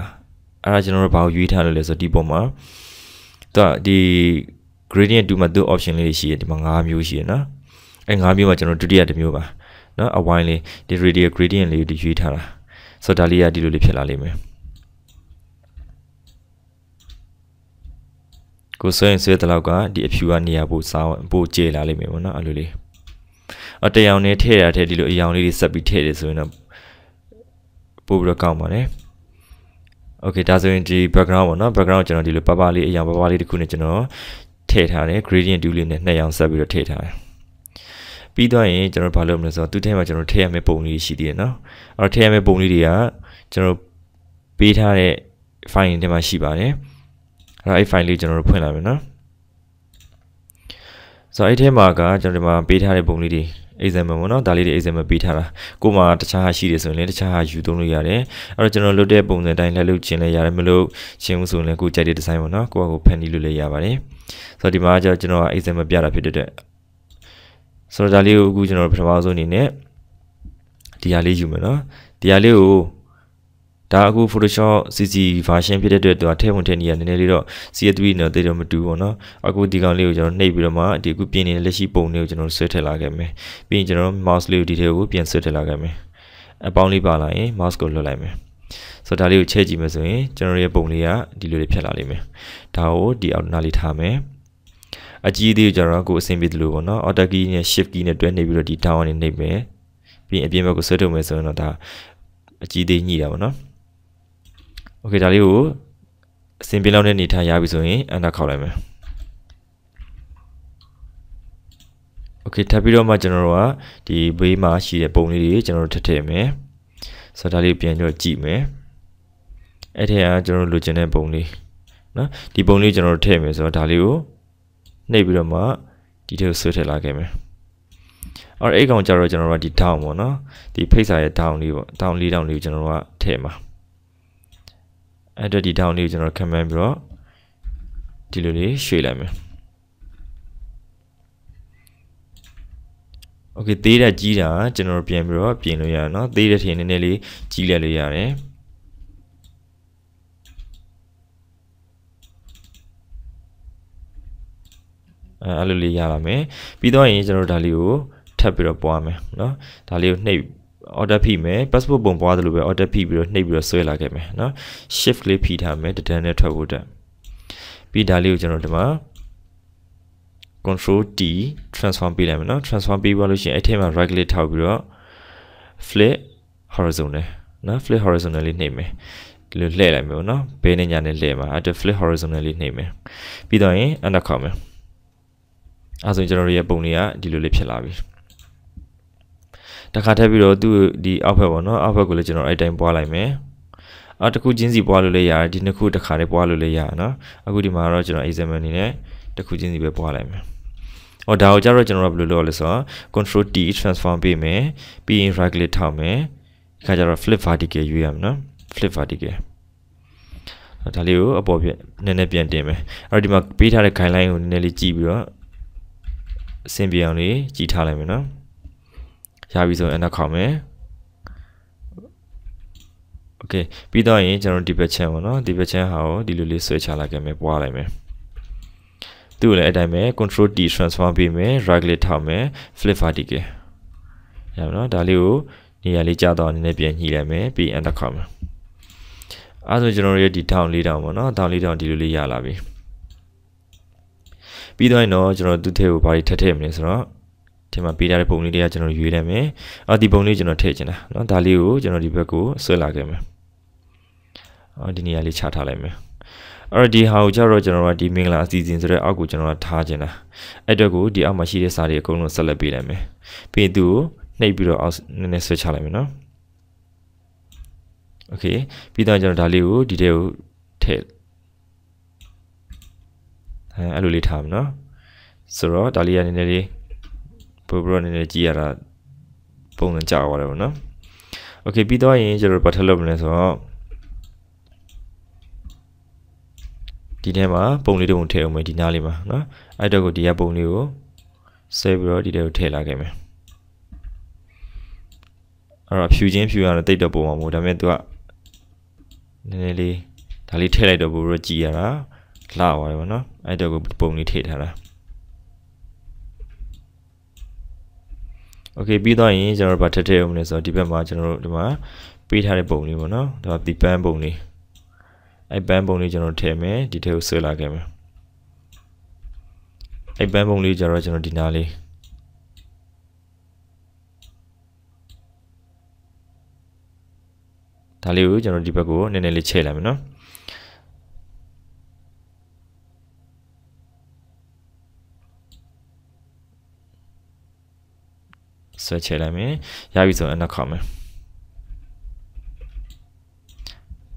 အဲ့ဒါကျွန်တော်တို့ဘာကိုရွေးထားလို့လဲဆိုတော့ဒီပုံမှာသူကဒီ gradient 2မှာသူ option လေးရှိရဒီမှာ5မျိုးရှိရနော်အဲ့5မျိုးမှာကျွန်တော်ဒုတိယတစ်မျိုးပါနော်အဝိုင်းလေးဒီ radial gradient လေးကိုရွေးထားတာဆိုတော့ဒါလေးကဒီလိုလေးဖြစ်လာလိမ့်မယ်ကိုဆွဲရင်ဆွဲတဲ့လောက်ကဒီအဖြူကနေရာပို့စောင်းပို့ကျေလာလိမ့်မယ်ပေါ့နော်အဲ့လိုလေးအတရောင်နဲ့ထည့်ရတဲ့ဒီလိုအရောင်လေးတွေဆက်ပြီးထည့်တယ်ဆိုရင်တော့ပို့ပြီးတော့ကောင်းပါတယ်โอเคဒါဆိုရင်ဒီ background ပေါ့နော် background ကျွန်တော်ဒီလိုပပလေးအရောင်ပပလေးတစ်ခုနဲ့ကျွန်တော်ထည့်ထားတယ် gradient တူးလေးနဲ့နှစ်ရောင်ဆက်ပြီးတော့ထည့်ထားတယ်ပြီးတော့ရင်ကျွန်တော်ဘာလုပ်မလဲဆိုတော့သူ့ထဲမှာကျွန်တော်ထည့်ရမယ့်ပုံလေးရှိသေးတယ်เนาะအဲ့တော့ထည့်ရမယ့်ပုံလေးတွေကကျွန်တော်ပေးထားတဲ့ file တွေမှာရှိပါတယ်အဲ့တော့အဲ့ file လေးကျွန်တော်တို့ဖွင့်လာမယ်နော်ဆိုတော့အဲ့ထဲမှာကကျွန်တော်ဒီမှာပေးထားတဲ့ပုံလေးတွေ example ပေါ့နော်ဒါလေးတွေ example ပေးထားတာကိုမှတခြားဟာရှိတယ်ဆိုရင်လည်းတခြားဟာယူသုံးလို့ရတယ်အဲ့တော့ကျွန်တော်လုပ်တဲ့ပုံစံတိုင်းလှည့်လုပ်ခြင်းလည်းရတယ်မလုပ်ခြင်းဘူးဆိုရင်လည်းကိုကြိုက်တဲ့ design ပေါ့နော်ကိုကကိုဖန်တီးလို့လည်းရပါတယ်ဆိုတော့ဒီမှာကျွန်တော်ကျွန်တော် example ပြတာဖြစ်တဲ့အတွက်ဆိုတော့ဒါလေးကိုအခုကျွန်တော်ပထမဆုံးအနေနဲ့ဒီဟာလေးယူမယ်နော်ဒီဟာလေးကိုဒါအခု Photoshop CC version ဖြစ်တဲ့အတွက်သူကထည့်ဝင်ထည့်နေရနည်းနည်းလေးတော့ CS3 နဲ့တိတော့မတူဘူးပေါ့နော်အခုဒီကောင်လေးကိုကျွန်တော်နှိပ်ပြီးတော့မှဒီအခုပြင်နေတဲ့လက်ရှိပုံလေးကိုကျွန်တော်ဆွဲထည့်လာခဲ့မယ်ပြီးရင်ကျွန်တော် mouse လေးကိုဒီထဲကိုပြန်ဆွဲထည့်လာခဲ့မယ်အပေါင်းလေးပါလာရင် mouse ကိုလွှတ်လိုက်မယ်ဆိုတော့ဒါလေးကိုချဲ့ကြည့်မယ်ဆိုရင်ကျွန်တော်ရဲ့ပုံလေးကဒီလိုလေးဖြတ်လာလိမ့်မယ်ဒါကိုဒီအောက်နားလေးထားမယ်အကြီးသေးကိုကျွန်တော်ကိုအဆင်ပြေသလိုပေါ့နော် auto key နဲ့ shift key နဲ့တွဲနေပြီးတော့ဒီ down နဲ့နှိပ်မယ်ပြီးရင်အပြင်ဘက်ကိုဆွဲထုတ်မယ်ဆိုရင်တော့ဒါအကြီးသေးညှိတာပေါ့နော်โอเคဒါလေးကိုအစင်ပြေလောက်တဲ့အနေထားရပြီဆိုရင် enter ခောက်လိုက်မယ်โอเคထပ်ပြီးတော့မှကျွန်တော်တို့ကဒီဘေးမှာရှိတဲ့ပုံလေးတွေကျွန်တော်တို့ထပ်ထည့်မယ်ဆိုတော့ဒါလေးပြန်ပြီးတော့ကြည့်မယ်အဲ့ထက်ကကျွန်တော်တို့လိုချင်တဲ့ပုံလေးနော်ဒီပုံလေးကျွန်တော်တို့ထည့်မယ်ဆိုတော့ဒါလေးကိုနှိပ်ပြီးတော့မှဒီထဲကိုဆွဲထည့်လာခဲ့မယ်အော်အဲ့ကောင်ကြတော့ကျွန်တော်တို့ကဒီ down ပေါ့နော်ဒီဖိတ်စာရဲ့ down လေးပေါ့ down လေး down လေးကိုကျွန်တော်တို့ကထည့်မှာအဲ့တော့ဒီ down လေးကိုကျွန်တော်ခံမှန်းပြီးတော့ဒီလိုလေးရွှေ့လိုက်မယ်โอเคသေးတာကြီးတာကျွန်တော် ပြန်ပြီးတော့ပြင်လို့ရအောင်เนาะသေးတဲ့ထင်နည်းနည်းလေးကြီးလက်လို့ရတယ်အဲအဲ့လိုလေးရပါမယ်ပြီးတော့ရင်ကျွန်တော်ဒါလေးကိုထပ်ပြီးတော့ပွားမယ်เนาะဒါလေးကိုနှိပ် order ဖိမယ် passport ပုံပွားတယ်လို့ပဲ order ဖိပြီးတော့နှိပ်ပြီးတော့ဆွဲလာခဲ့မယ်နော် shift လေးဖိထားမယ်တဒန်းနဲ့ထွက်ဖို့တက်ပြီးဒါလေးကိုကျွန်တော်ဒီမှာ control t transform ပေးလိုက်မယ်နော် transform ပေးပါလို့ရှိရင်အဲ့ထဲမှာ right click ထောက်ပြီးတော့ flip horizontal နော် flip horizontal လေးနှိပ်မယ်ဒီလိုလှည့်လိုက်မယ်ပေါ့နော်ဘဲနဲ့ညာနဲ့လှည့်မှာအဲ့ဒါ flip horizontal လေးနှိပ်မယ်ပြီးတော့ရင် under ခေါ်မယ်အဲဆိုရင်ကျွန်တော်တို့ရဲ့ပုံတွေကဒီလိုလေးဖြစ်လာပြီတခါထပ်ပြီးတော့သူ့ဒီအောက်ဖက်ပေါ့နော်အောက်ဖက်ကိုလည်းကျွန်တော်အဲ့တိုင်းပွားလိုက်မယ်အော်တစ်ခုချင်းစီပွားလို့လည်းရတယ်ဒီနှစ်ခုတစ်ခါတည်းပွားလို့လည်းရနော်အခုဒီမှာတော့ကျွန်တော် example အနေနဲ့တစ်ခုချင်းစီပဲပွားလိုက်မယ်အော်ဒါကိုကြတော့ကျွန်တော်ကဘယ်လိုလုပ်ရလဲဆိုတော့ control t transform ပေးမယ်ပြီးရင် right click ထောက်မယ်ဒီခါကျတော့ flip vertical ရွေးရမယ်နော် flip vertical ဒါလေးကိုအပေါ်ပြနည်းနည်းပြန်တင်မယ်အဲ့တော့ဒီမှာပေးထားတဲ့ guideline ကိုနည်းနည်းလေးကြည့်ပြီးတော့အဆင်ပြေအောင်လေးကြည့်ထားလိုက်မယ်နော်ရပြီဆိုရင် enter ခေါင်းမယ် okay ပြီးတော့ရင်ကျွန်တော်ဒီဘက်ချမ်းပေါ့နော်ဒီဘက်ချမ်းဟာကိုဒီလိုလေးဆွဲချလိုက်ကြမယ်ပွားလိုက်မယ်သူ့ကိုလည်းအတိုင်းပဲ control t transform ပေးမယ် right click ထောက်မယ် flip vertical ရမယ်နော်ဒါလေးကိုနေရာလေးကြာတော့နည်းနည်းပြန်ညှိလိုက်မယ်ပြီး enter ခေါမယ်အဲဆိုကျွန်တော်တို့ရဲ့ဒီထောင်လေးတောင်ပေါ့နော်ထောင်လေးတောင်ဒီလိုလေးရလာပြီပြီးတော့ရင်တော့ကျွန်တော်သူ့ထဲကိုဘာတွေထပ်ထည့်မလဲဆိုတော့ဒီမှာပေးထားတဲ့ပုံလေးတွေကကျွန်တော်ရွေးလိုက်မယ်။အော်ဒီပုံလေးကျွန်တော်ထည့်ချင်တာเนาะဒါလေးကိုကျွန်တော်ဒီဘက်ကိုဆွဲလာခဲ့မယ်။အော်ဒီနေရာလေးခြားထားလိုက်မယ်။အဲ့တော့ဒီဟာကိုကြတော့ကျွန်တော်ကဒီမင်္ဂလာအစီအစဉ်ဆိုတဲ့အောက်ကိုကျွန်တော်ကထားချင်တာ။အဲ့တော့ကိုဒီအောက်မှာရှိတဲ့စာတွေအကုန်လုံးဆက်လက်ပေးလိုက်မယ်။ပြီးရင်သူ့ကိုနှိပ်ပြီးတော့အောက်နည်းနည်းဆွဲချလိုက်မယ်နော်။ Okay ပြီးတော့ကျွန်တော်ဒါလေးကိုဒီထဲကိုထည့်အဲအဲ့လိုလေးထားမယ်နော်။ဆိုတော့ဒါလေးကနည်းနည်းလေးပရိုပရိုနည်းနည်းကြည့်ရတာပုံစံကြောက်ရတယ်ပေါ့နော်โอเคပြီးတော့ရင်ကျွန်တော်ဘာထပ်လုပ်မလဲဆိုတော့ဒီထဲမှာပုံလေးတစ်ပုံထည့်အောင်မယ်ဒီနားလေးမှာနော်အဲ့တော့ကိုဒီကပုံလေးကို save ပြီးတော့ဒီထဲကိုထည့်လာခဲ့မယ်အဲ့တော့ဖြူချင်းဖြူရတော့တိတ်တော့ပုံမှာမဟုတ်ဒါပေမဲ့သူကနည်းနည်းလေးဒါလေးထည့်လိုက်တော့ဘိုးတို့ကြည်ရတာလှသွားတယ်ပေါ့နော်အဲ့တော့ကိုပုံလေးထည့်ထားတာ okay ပြီးသွားရင်ကျွန်တော်တို့ဗာထက်ထည့်အောင်လဲဆိုတော့ဒီဘက်မှာကျွန်တော်တို့ဒီမှာပေးထားတဲ့ပုံလေးပေါ့နော်ဒါဒီပန်းပုံလေးအဲ့ပန်းပုံလေးကျွန်တော်ထည့်မယ်ဒီထဲကိုဆွဲလာခဲ့မယ်အဲ့ပန်းပုံလေးကြတော့ကျွန်တော်ဒီနားလေးဒါလေးကိုကျွန်တော်ဒီဘက်ကိုနည်းနည်းလေးချဲ့လိုက်မယ်နော်ဆွဲချလိုက်မယ်ရပြီဆိုရင်နောက်ခေါက်မယ်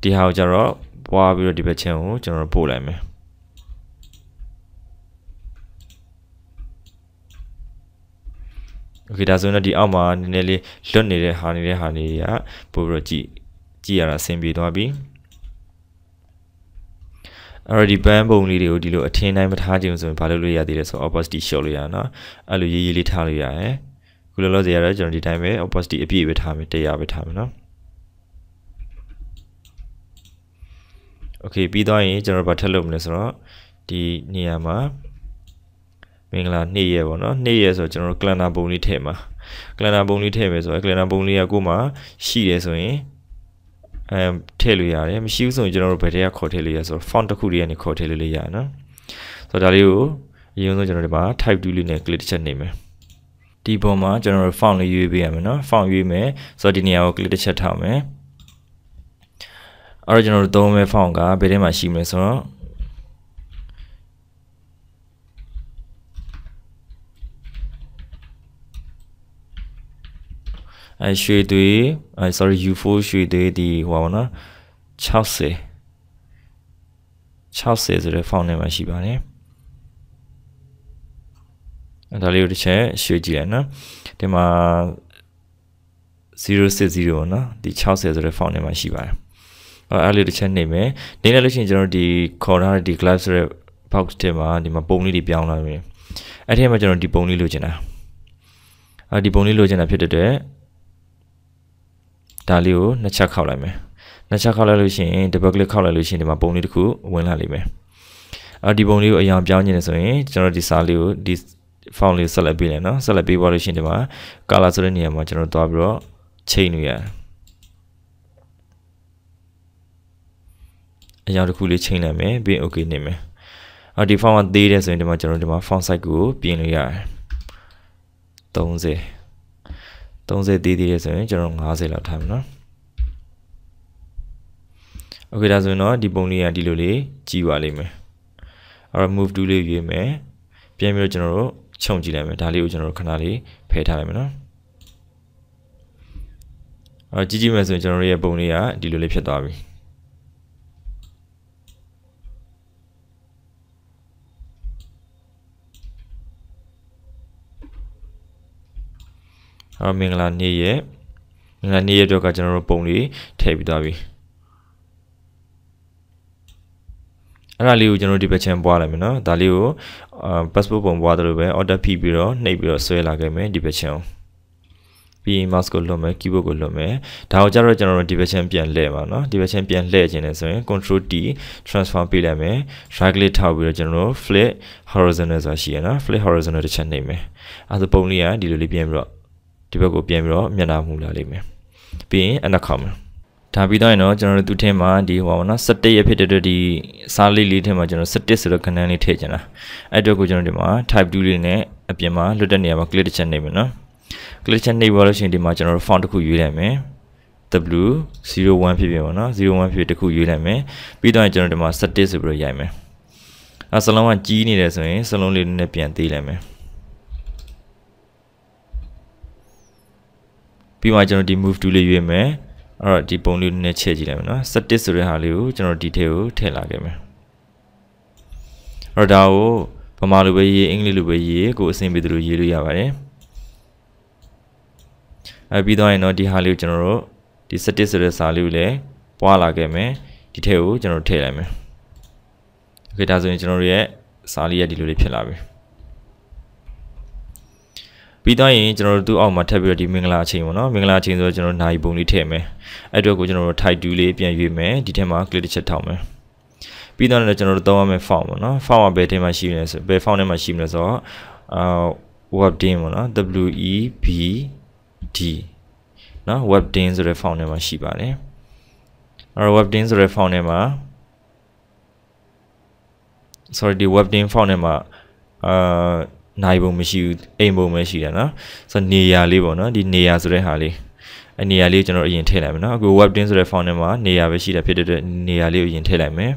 ဒီဟာကိုကျတော့ပွားပြီးတော့ဒီဘက်ချင်းကိုကျွန်တော်ပို့လိုက်မယ်โอเคဒါဆိုရင်တော့ဒီအောက်မှာနည်းနည်းလေးလွတ်နေတဲ့ဟာနေတဲ့ဟာနေတွေကပို့ပြီးတော့ကြည့်ကြည့်ရတာအဆင်ပြေသွားပြီအဲ့တော့ဒီဘန်းပုံလေးတွေကိုဒီလိုအထင်းတိုင်းမထားခြင်းဆိုရင်ဘာလုပ်လို့ရသေးလဲဆိုတော့ opacity လျှော့လို့ရတာเนาะအဲ့လိုရေးရေးလေးထားလို့ရတယ်ခုလောလောဆယ်ကတော့ကျွန်တော်ဒီတိုင်းပဲ opacity အပြည့်ပဲထားမယ်100ပဲထားမယ်နော် okay ပြီးသွားရင်ကျွန်တော်ဗာထက်လုပ်မလဲဆိုတော့ဒီနေရာမှာမင်္ဂလာနေ့ရက်ပေါ့နော်နေ့ရက်ဆိုတော့ကျွန်တော်တို့ calendar ပုံလေးထည့်မှာ calendar ပုံလေးထည့်မယ်ဆိုတော့ calendar ပုံလေးကကိုယ်မှာရှိတယ်ဆိုရင်အဲထည့်လို့ရတယ်မရှိဘူးဆိုရင်ကျွန်တော်တို့ဘယ်တည်းကခေါ်ထည့်လို့ရဆိုတော့ font တစ်ခုတည်းကနေခေါ်ထည့်လို့ရရနော်ဆိုတော့ဒါလေးကိုအရင်ဆုံးကျွန်တော်ဒီမှာ type 2လေးနဲ့ click တစ်ချက်နေမယ်ဒီပုံမှာကျွန်တော်တို့ font လေးရွေးပေးရမယ်နော် font ရွေးမယ်ဆိုတော့ဒီနေရာကို click တစ်ချက်ထားမယ်အဲ့တော့ကျွန်တော်တို့သုံးမဲ့ font ကဘယ်ထဲမှာရှိမလဲဆိုတော့အဲရွှေသွေးအဲ sorry U4 ရွှေသွေးဒီဟိုပါနော်60 60ဆိုတဲ့ font နဲ့မှာရှိပါတယ်ဒါလေးကိုတစ်ချက်ရွှေ့ကြည့်ရနော်ဒီမှာ060ပေါ့နော်ဒီ60ဆိုတဲ့ font နဲ့မှာရှိပါတယ်အဲ့အဲ့လေးတစ်ချက်နေမယ်နေလိုက်လို့ရှိရင်ကျွန်တော်ဒီခေါ်ထားတဲ့ဒီ glass ဆိုတဲ့ box ထဲမှာဒီမှာပုံလေးတွေပြောင်းလာပြီအဲ့ထဲမှာကျွန်တော်ဒီပုံလေးလိုချင်တာအဲ့ဒီပုံလေးလိုချင်တာဖြစ်တဲ့အတွက်ဒါလေးကိုနှစ်ချက်ခောက်လိုက်မယ်နှစ်ချက်ခောက်လိုက်လို့ရှိရင် double click ခောက်လိုက်လို့ရှိရင်ဒီမှာပုံလေးတစ်ခုဝင်လာလိမ့်မယ်အဲ့ဒီပုံလေးကိုအရင်ပြောင်းနေတယ်ဆိုရင်ကျွန်တော်ဒီစာလေးကိုဒီ font လေးဆက်လက်ပေးလိုက်နော်ဆက်လက်ပေးပါလို့ရှိရင်ဒီမှာ color ဆိုတဲ့နေရာမှာကျွန်တော်သွားပြီးတော့ချိန်လို့ရတယ်အရာတစ်ခုလေးချိန်လိုက်မယ်ပြီးရင် okay နေမယ်အော်ဒီ font ကသေးတယ်ဆိုရင်ဒီမှာကျွန်တော်ဒီမှာ font size ကိုပြင်လို့ရတယ်30 30သေးသေးတယ်ဆိုရင်ကျွန်တော်90လောက်ထားမယ်နော်โอเคဒါဆိုရင်တော့ဒီပုံလေးကဒီလိုလေးကြီးပါလိမ့်မယ်အဲ့တော့ move to လေးရွေးမယ်ပြန်ပြီးတော့ကျွန်တော်တို့ခြုံကြည့်လိုက်မယ်ဒါလေးကိုကျွန်တော်တို့ခဏလေးဖယ်ထားလိုက်မယ်နော်အော်ကြည့်ကြည့်မယ်ဆိုရင်ကျွန်တော်တို့ရဲ့ပုံလေးကဒီလိုလေးဖြစ်သွားပြီအော်မင်္ဂလာနေ့ရဲ့မင်္ဂလာနေ့ရဲ့အတွက်ကကျွန်တော်တို့ပုံလေးထည့်ပြီးသွားပြီအဲ့ဒါလေးကိုကျွန်တော်ဒီပချန်ပွားလိုက်မယ်နော်ဒါလေးကို passport ပုံပွားတယ်လို့ပဲ order ဖိပြီးတော့နှိပ်ပြီးတော့ဆွဲလာခဲ့မယ်ဒီပချန်ကိုပြီးရင် mouse ကိုလွှတ်မယ် keyboard ကိုလွှတ်မယ်ဒါကိုကြတော့ကျွန်တော်တို့ division ပြန်လှည့်ပါเนาะ division ပြန်လှည့်ခြင်းလဲဆိုရင် control T transform ပေးလိုက်မယ် right click ထောက်ပြီးတော့ကျွန်တော်တို့ flip horizontal ဆိုတာရှိရနော် flip horizontal တစ်ချက်နှိပ်မယ်အဲဒါပုံလေးကဒီလိုလေးပြန်ပြီးတော့ဒီဘက်ကိုပြန်ပြီးတော့မျက်နှာမူလာလိမ့်မယ်ပြီးရင်အနောက်ခေါက်မယ်ဒါပြီးတော့ရင်တော့ကျွန်တော်တို့သူထဲမှာဒီဟိုပါဘောနော်17ရဖြစ်တဲ့အတွက်ဒီစားလေးလေးထဲမှာကျွန်တော်17ဆိုတော့ခဏန်းလေးထည့်ချင်တာအဲ့အတွက်ကိုကျွန်တော်ဒီမှာ type 2လေးနဲ့အပြင်မှာလွတ်တဲ့နေရာမှာ click တစ်ချက်နှိပ်မယ်နော် click ချက်နှိပ်ပါလို့ရှိရင်ဒီမှာကျွန်တော်တို့ font တစ်ခုရွေးလိုက်မယ် w 01ဖြစ်ဖြစ်ပေါ့နော်01ဖြစ်တစ်ခုရွေးလိုက်မယ်ပြီးတော့ကျွန်တော်ဒီမှာ17ဆိုပြီးတော့ရိုက်မယ်အဲစလုံးကကြီးနေတယ်ဆိုရင်စလုံးလေးနဲ့ပြန်သေးလိုက်မယ်ပြီးမှကျွန်တော်ဒီ move to လေးရွေးမယ်အဲ့တော့ဒီပုံလေးနဲ့ချက်ကြည့်လိုက်မယ်နော်71ဆိုတဲ့ဟာလေးကိုကျွန်တော် detail ကိုထည့်လာခဲ့မယ်အဲ့တော့ဒါကိုဗမာလိုပဲရေးအင်္ဂလိပ်လိုပဲရေးကိုအဆင်ပြေသလိုရေးလို့ရပါတယ်အဲပြီးတော့ရင်တော့ဒီဟာလေးကိုကျွန်တော်တို့ဒီ71ဆိုတဲ့စာလေးကိုလည်းပွားလာခဲ့မယ်ဒီထည့်ကိုကျွန်တော်ထည့်လိုက်မယ်โอเคဒါဆိုရင်ကျွန်တော်တို့ရဲ့စာလေးရဒီလိုလေးဖြစ်လာပြီပြီးတော့ရင်ကျွန်တော်တို့သူ့အောက်မှာထပ်ပြီးတော့ဒီမင်္ဂလာအချိန်ပေါ့နော်မင်္ဂလာအချိန်ဆိုတော့ကျွန်တော်နာရီပုံလေးထည့်မယ်အဲ့တော့ကိုကျွန်တော်တို့ title လေးပြန်ရွေးမယ်ဒီထဲမှာ click တစ်ချက်ထောက်မယ်ပြီးတော့လည်းကျွန်တော်တို့သုံးရမယ့် font ပေါ့နော် font ကဘယ်ထဲမှာရှိမလဲဆိုဘယ် font ထဲမှာရှိမလဲဆိုတော့အာ webdin ပေါ့နော် w e b d နော် webdin ဆိုတဲ့ font ထဲမှာရှိပါတယ်အဲ့တော့ webdin ဆိုတဲ့ font ထဲမှာ sorry ဒီ webdin font ထဲမှာအာနိုင်ပုံမရှိဘူးအိမ်ပုံပဲရှိတယ်နော်ဆိုတော့နေရာလေးပေါ့နော်ဒီနေရာဆိုတဲ့ဟာလေးအနေရာလေးကိုကျွန်တော်အရင်ထည့်လိုက်မယ်နော်အခု webtin ဆိုတဲ့ font ထဲမှာနေရာပဲရှိတာဖြစ်တဲ့အတွက်နေရာလေးကိုအရင်ထည့်လိုက်မယ်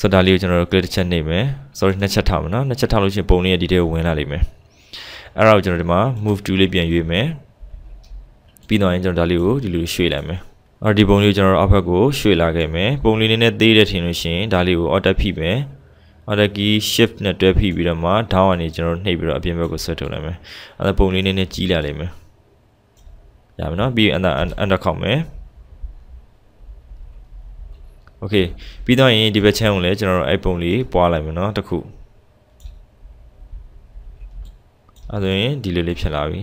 ဆိုတော့ဒါလေးကိုကျွန်တော်တို့ click တစ်ချက်နှိပ်မယ် sorry နှစ်ချက်ထားမယ်နော်နှစ်ချက်ထားလို့ရှိရင်ပုံလေးရဲ့ဒီထဲကိုဝင်လာလိမ့်မယ်အဲ့ဒါကိုကျွန်တော်ဒီမှာ move to လေးပြန်ရွေးမယ်ပြီးတော့ရင်ကျွန်တော်ဒါလေးကိုဒီလိုရွှေ့လိုက်မယ်အော်ဒီပုံလေးကိုကျွန်တော်တို့အောက်ဘက်ကိုရွှေ့လာခဲ့မယ်ပုံလေးနည်းနည်းသေးတဲ့ထင်လို့ရှိရင်ဒါလေးကို auto ဖိမယ် Alt key shift နဲ့တွဲဖိပြီးတော့မှ down ကနေကျွန်တော်နှိပ်ပြီးတော့အပြင်ဘက်ကိုဆွဲထုတ်လိုက်မယ်။အဲ့ဒါပုံလေးနည်းနည်းကြီးလာလိမ့်မယ်။ရပြီနော်ပြီးရင် under under ခောက်မယ်။ okay ပြီးတော့ရင်ဒီဘက်ချမ်းကိုလည်းကျွန်တော်တို့အဲ့ပုံလေးပွားလိုက်မယ်เนาะတစ်ခုအဲဆိုရင်ဒီလိုလေးဖြစ်လာပြီ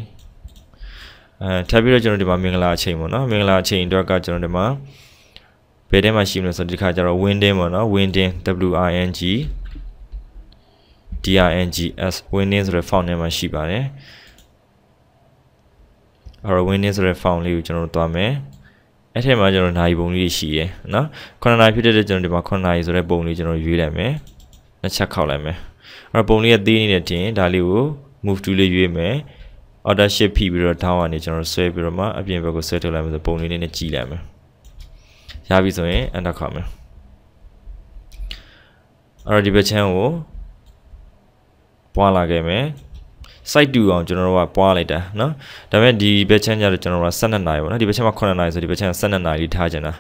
အဲထပ်ပြီးတော့ကျွန်တော်ဒီမှာမင်္ဂလာအချိန်ပေါ့เนาะမင်္ဂလာအချိန်အတွက်ကကျွန်တော်ဒီမှာဘယ်ထဲမှာရှိမလဲဆိုတော့ဒီခါကျတော့ winding ပေါ့เนาะ winding w i n g DRNGS winning ဆိုတဲ့ font နဲ့မှရှိပါတယ်အဲ့တော့ winning ဆိုတဲ့ font လေးကိုကျွန်တော်တို့သွားမယ်အဲ့ထဲမှာကျွန်တော်နိုင်ပုံလေးရှိရယ်နော်9နိုင်ဖြစ်တဲ့ကျွန်တော်ဒီမှာ9နိုင်ဆိုတဲ့ပုံလေးကျွန်တော်ရွေးလိုက်မယ်နှစ်ချက်ခောက်လိုက်မယ်အဲ့တော့ပုံလေးကသေးနေတယ်တင်ဒါလေးကို move to လေးရွေးမယ် order shift ဖိပြီးတော့ down ကနေကျွန်တော်ဆွဲပြီးတော့မှအပြင်ဘက်ကိုဆွဲထုတ်လိုက်မယ်ဆိုပုံလေးလေးနဲ့ကြည်လိုက်မယ်ရပြီဆိုရင် enter ခောက်မယ်အဲ့တော့ဒီဘက်ချမ်းကိုပွားလာခဲ့မယ် site တူအောင်ကျွန်တော်တို့ကပွားလိုက်တာเนาะဒါပေမဲ့ဒီဘက်ချမ်းကြတော့ကျွန်တော်တို့က12နာရီပေါ့เนาะဒီဘက်ချမ်းမှာ9နာရီဆိုဒီဘက်ချမ်း12နာရီလေးထားချင်တာ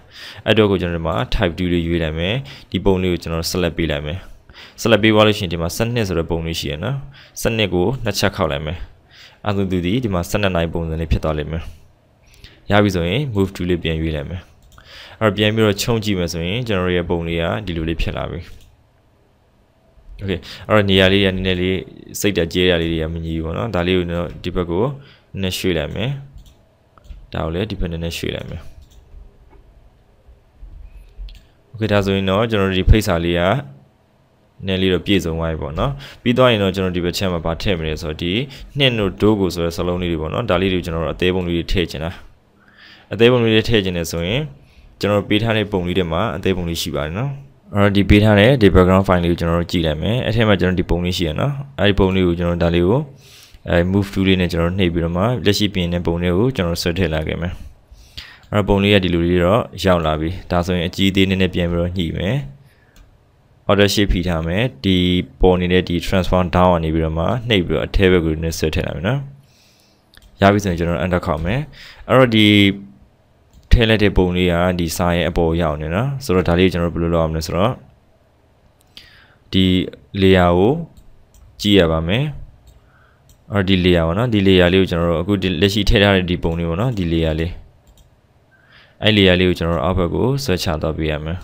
အဲ့တော့ကိုကျွန်တော်တို့မှာ type 2လေးရွေးလိုက်မယ်ဒီပုံလေးကိုကျွန်တော်တို့ select ပေးလိုက်မယ် select ပေးသွားလို့ရှိရင်ဒီမှာ12ဆိုတဲ့ပုံလေးရှိရယ်เนาะ12ကိုနှစ်ချက်ခောက်လိုက်မယ်အတူတူဒီဒီမှာ12နာရီပုံစံလေးဖြစ်သွားလိမ့်မယ်ရပြီဆိုရင် move to လေးပြန်ရွေးလိုက်မယ်အဲ့တော့ပြန်ပြီးတော့ခြုံကြည့်မယ်ဆိုရင်ကျွန်တော်ရဲ့ပုံလေးကဒီလိုလေးဖြစ်လာပြီโอเคအဲ့တော့နေရာလေးတွေနည်းနည်းလေးစိတ်တက်ကြဲရာလေးတွေကမညီဘူးပေါ့နော်ဒါလေးကိုတော့ဒီဘက်ကိုနည်းနည်းရွှေ့လိုက်မယ်ဒါကိုလည်းဒီဘက်နည်းနည်းရွှေ့လိုက်မယ်โอเคဒါဆိုရင်တော့ကျွန်တော်တို့ဒီဖိတ်စာလေးကနည်းလေးတော့ပြည့်စုံသွားပြီပေါ့နော်ပြီးသွားရင်တော့ကျွန်တော်ဒီဘက်ချက်မှာဗာထည့်မလဲဆိုတော့ဒီနှစ်တို့ဒိုးကိုဆိုတဲ့စလုံးလေးတွေပေါ့နော်ဒါလေးတွေကိုကျွန်တော်တို့အသေးပုံလေးတွေထည့်ချင်တာအသေးပုံလေးတွေထည့်ချင်တယ်ဆိုရင်ကျွန်တော်တို့ပေးထားတဲ့ပုံလေးတွေမှာအသေးပုံလေးရှိပါတယ်နော်တော့ဒီပေးထားတဲ့ဒီ background file လေးကိုကျွန်တော်တို့ကြည့်လိုက်မယ်အဲ့ထဲမှာကျွန်တော်ဒီပုံလေးရှိရနော်အဲ့ဒီပုံလေးကိုကျွန်တော်ဒါလေးကိုအဲ move to လေးနဲ့ကျွန်တော်နှိပ်ပြီးတော့မှလက်ရှိပြင်တဲ့ပုံလေးကိုကျွန်တော်ဆွဲထည့်လာခဲ့မယ်အဲ့တော့ပုံလေးရဒီလိုလေးတော့ရောက်လာပြီဒါဆိုရင်အကြီးသေးနည်းနည်းပြန်ပြီးတော့ညှိမယ် order shape ဖိထားမယ်ဒီပုံနေတဲ့ဒီ transform down ကနေပြီးတော့မှနှိပ်ပြီးတော့အထဲဘက်ကိုနည်းဆွဲထည့်လာမယ်နော်ရပြီဆိုရင်ကျွန်တော် under ခေါက်မယ်အဲ့တော့ဒီထည့်လိုက်တဲ့ပုံလေးကဒီစာရဲ့အပေါ်ရောက်နေနော်ဆိုတော့ဒါလေးကိုကျွန်တော်ဘယ်လိုလုပ်အောင်လဲဆိုတော့ဒီ layer ကိုကြည့်ရပါမယ်အော်ဒီ layer ပေါ့နော်ဒီ layer လေးကိုကျွန်တော်တို့အခုလက်ရှိထည့်ထားတဲ့ဒီပုံလေးပေါ့နော်ဒီ layer လေးအဲ့ layer လေးကိုကျွန်တော်တို့အောက်ဘက်ကိုဆွဲချသွားပေးရမယ်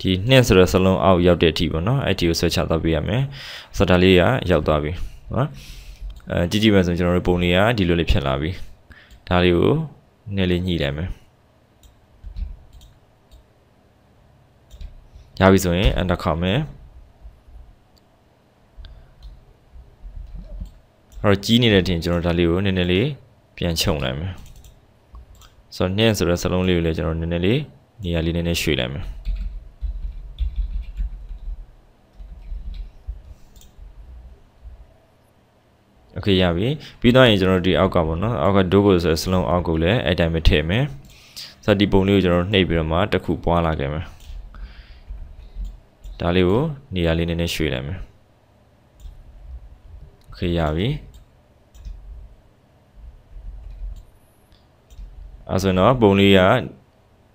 ဒီနှင်းဆိုတဲ့စလုံးအောက်ရောက်တဲ့အထိပေါ့နော်အဲ့ဒီကိုဆွဲချသွားပေးရမယ်ဆိုတော့ဒါလေးကရောက်သွားပြီနော်အဲကြည့်ကြည့်မယ်ဆိုရင်ကျွန်တော်တို့ပုံလေးကဒီလိုလေးဖြစ်လာပြီဒါလေးကိုနည်းလေးညှိလိုက်မယ်ရပြီဆိုရင် enter ခေါ်မယ်အဲ့တော့ကြီးနေတဲ့အချိန်ကျွန်တော်ဒါလေးကိုနည်းနည်းလေးပြန်ခြုံလိုက်မယ်ဆိုတော့နှင်းဆိုတဲ့စလုံးလေးကိုလည်းကျွန်တော်နည်းနည်းလေးနေရာလေးနည်းနည်းရွှေ့လိုက်မယ်โอเคရပြီပြီးတော့ရင်ကျွန်တော်ဒီအောက်ကပေါ့နော်အောက်ကဒိုးကိုဆိုစလုံးအောက်ကိုလည်းအဲ့တိုင်းပဲထည့်မယ်ဆိုတော့ဒီပုံလေးကိုကျွန်တော်နှိပ်ပြီးတော့မှတစ်ခုပွားလာခဲ့မယ်ဒါလေးကိုနေရာလေးနည်းနည်းရွှေ့လိုက်မယ်โอเคရပြီအဲဆိုတော့ပုံလေးက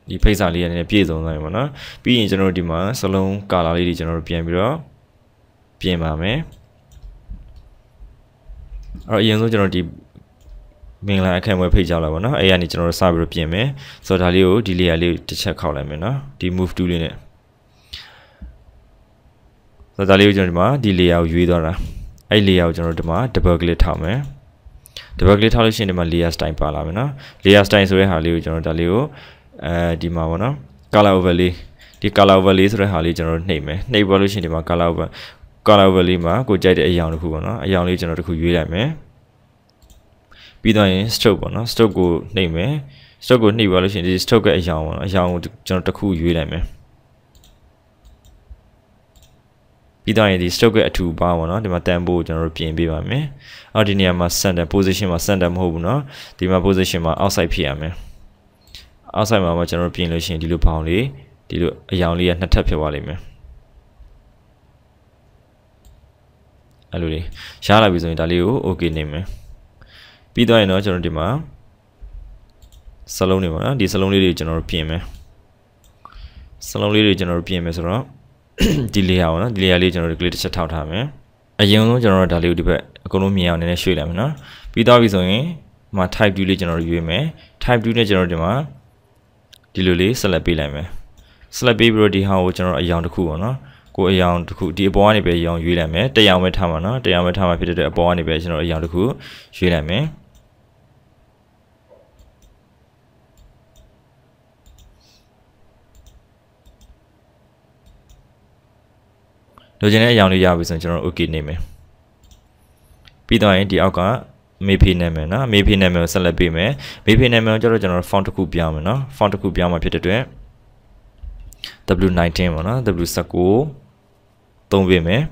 ဒီဖိတ်စာလေးရနေပြည့်စုံသွားပြီပေါ့နော်ပြီးရင်ကျွန်တော်တို့ဒီမှာစလုံးကာလာလေးတွေကျွန်တော်တို့ပြန်ပြီးတော့ပြင်ပါမယ်တော့အရင်ဆုံးကျွန်တော်ဒီမင်္ဂလာအခမ်းအဝဲဖိတ်ကြလာပါเนาะအဲ့ကနေကျွန်တော်စပြီးတော့ပြင်မယ်ဆိုတော့ဒါလေးကိုဒီ layer လေးတစ်ချက်ခောက်လိုက်မယ်เนาะဒီ move tool လေးနဲ့ဆိုတော့ဒါလေးကိုကျွန်တော်ဒီမှာဒီ layer ကိုရွေးသွားတာအဲ့ layer ကိုကျွန်တော်ဒီမှာ double click ထောက်မယ် double click ထောက်လို့ရှိရင်ဒီမှာ layer style ပါလာမယ်เนาะ layer style ဆိုတဲ့ဟာလေးကိုကျွန်တော်ဒါလေးကိုအဲဒီမှာပေါ့เนาะ color overlay ဒီ color overlay ဆိုတဲ့ဟာလေးကျွန်တော်နှိပ်မယ်နှိပ်ပါလို့ရှိရင်ဒီမှာ color over color value မှာကိုကြိုက်တဲ့အရာတစ်ခုပေါ့နော်အရာလေးကျွန်တော်တစ်ခုရွေးလိုက်မယ်ပြီးတော့ရင် stroke ပေါ့နော် stroke ကိုနှိပ်မယ် stroke ကိုနှိပ်ပါလို့ရှိရင်ဒီ stroke ရဲ့အရာပေါ့နော်အရာကိုကျွန်တော်တစ်ခုရွေးလိုက်မယ်ပြီးတော့ရင်ဒီ stroke ရဲ့အထူပါပေါ့နော်ဒီမှာ tempo ကိုကျွန်တော်တို့ပြင်ပေးပါမယ်အော်ဒီနေရာမှာ center position မှာ center မဟုတ်ဘူးနော်ဒီမှာ position မှာ outside ဖြစ်ရမယ် outside မှာမှကျွန်တော်တို့ပြင်လို့ရှိရင်ဒီလိုဘောင်လေးဒီလိုအယောင်လေးကနှစ်ထပ်ဖြစ်သွားလိမ့်မယ်အဲ့လိုလေးရလာပြီဆိုရင်ဒါလေးကို okay နေမယ်ပြီးတော့ရင်တော့ကျွန်တော်ဒီမှာစလုံးတွေပေါ့နော်ဒီစလုံးလေးတွေကျွန်တော်တို့ပြင်မယ်စလုံးလေးတွေကျွန်တော်တို့ပြင်မယ်ဆိုတော့ဒီ layer ပေါ့နော်ဒီ layer လေးကျွန်တော်တို့ click တစ်ချက်ထောက်ထားမယ်အရင်ဆုံးကျွန်တော်တို့ဒါလေးကိုဒီဘက်အကုန်လုံးမြင်အောင်နည်းနည်းရွှေ့လိုက်မယ်နော်ပြီးတော့ပြီဆိုရင်မှာ type 2လေးကျွန်တော်တို့ရွေးမယ် type 2နဲ့ကျွန်တော်တို့ဒီမှာဒီလိုလေး select ပေးလိုက်မယ် select ပေးပြီးတော့ဒီဟာကိုကျွန်တော်တို့အယောင်တစ်ခုပေါ့နော်ကိုအယောင်တစ်ခုဒီအပေါ်ကနေပဲအယောင်ရွေးလိုက်မယ်တယောင်ပဲထားမှာနော်တယောင်ပဲထားမှာဖြစ်တဲ့အတွက်အပေါ်ကနေပဲကျွန်တော်အယောင်တစ်ခုရွေးလိုက်မယ်လိုချင်တဲ့အရာလေးရပြီဆိုရင်ကျွန်တော် okay နေမယ်ပြီးတော့ရင်ဒီအောက်ကမေဖေနာမည်နော်မေဖေနာမည်ကိုဆက်လက်ပေးမယ်မေဖေနာမည်ကိုကျတော့ကျွန်တော် font တစ်ခုပြောင်းမယ်နော် font တစ်ခုပြောင်းမှာဖြစ်တဲ့အတွက် W19 ပေါ့နော် W19 သုံးပေးမယ်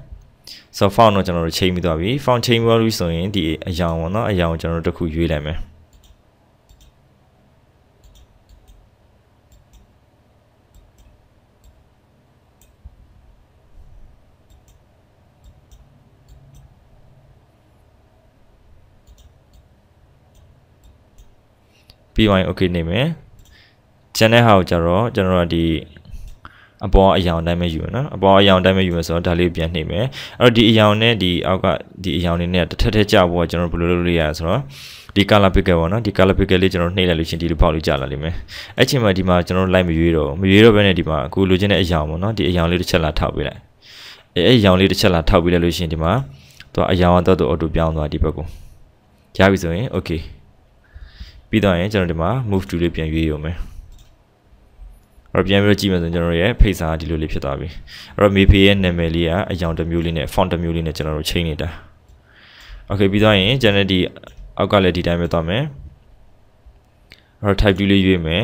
ဆိုတော့ font တော့ကျွန်တော်တို့ချိန်ပြီးသွားပြီ font ချိန်ပြီးသွားပြီဆိုရင်ဒီအယောင်ပေါ့နော်အယောင်ကိုကျွန်တော်တို့တစ်ခုရွေးလိုက်မယ်ပြီးရင် okay နေမယ် channel ဟာကိုကြတော့ကျွန်တော်တို့ဒီအပေါ်အယောင်တိုင်းပဲယူမယ်နော်အပေါ်အယောင်တိုင်းပဲယူမယ်ဆိုတော့ဒါလေးပြန်နှိမ့်မယ်အဲ့တော့ဒီအယောင်နဲ့ဒီအောက်ကဒီအယောင်လေးနဲ့တစ်ထက်ထက်ကြဖို့ကကျွန်တော်ဘယ်လိုလုပ်လို့ရလဲဆိုတော့ဒီ color picker ပေါ့နော်ဒီ color picker လေးကျွန်တော်နှိမ့်လိုက်လို့ရှင်ဒီလိုပေါက်လို့ကြာလာလိမ့်မယ်အဲ့ချိန်မှာဒီမှာကျွန်တော်လိုက်မရွေးတော့မရွေးတော့ဘဲနဲ့ဒီမှာအခုလိုချင်တဲ့အယောင်ပေါ့နော်ဒီအယောင်လေးတစ်ချက်လာထောက်ပေးလိုက်အဲ့အယောင်လေးတစ်ချက်လာထောက်ပေးလိုက်လို့ရှင်ဒီမှာသူကအယောင်ကတော့သူ auto ပြောင်းသွားဒီဘက်ကိုရပြီဆိုရင် okay ပြီးတော့ရင်ကျွန်တော်ဒီမှာ move to လေးပြန်ရွေးရုံပဲတော့ပြန်ပြီးတော့ကြည့်မယ်ဆိုရင်ကျွန်တော်ရဲ့ဖိတ်စာကဒီလိုလေးဖြစ်သွားပြီအဲ့တော့မေဖေရဲ့နာမည်လေးကအရောင်တစ်မျိုးလေးနဲ့ font တစ်မျိုးလေးနဲ့ကျွန်တော်တို့ချိန်နေတာโอเคပြီးသွားရင် channel ဒီအောက်ကလည်းဒီတိုင်းပဲသွားမယ်အဲ့တော့ type လေးရွေးမယ်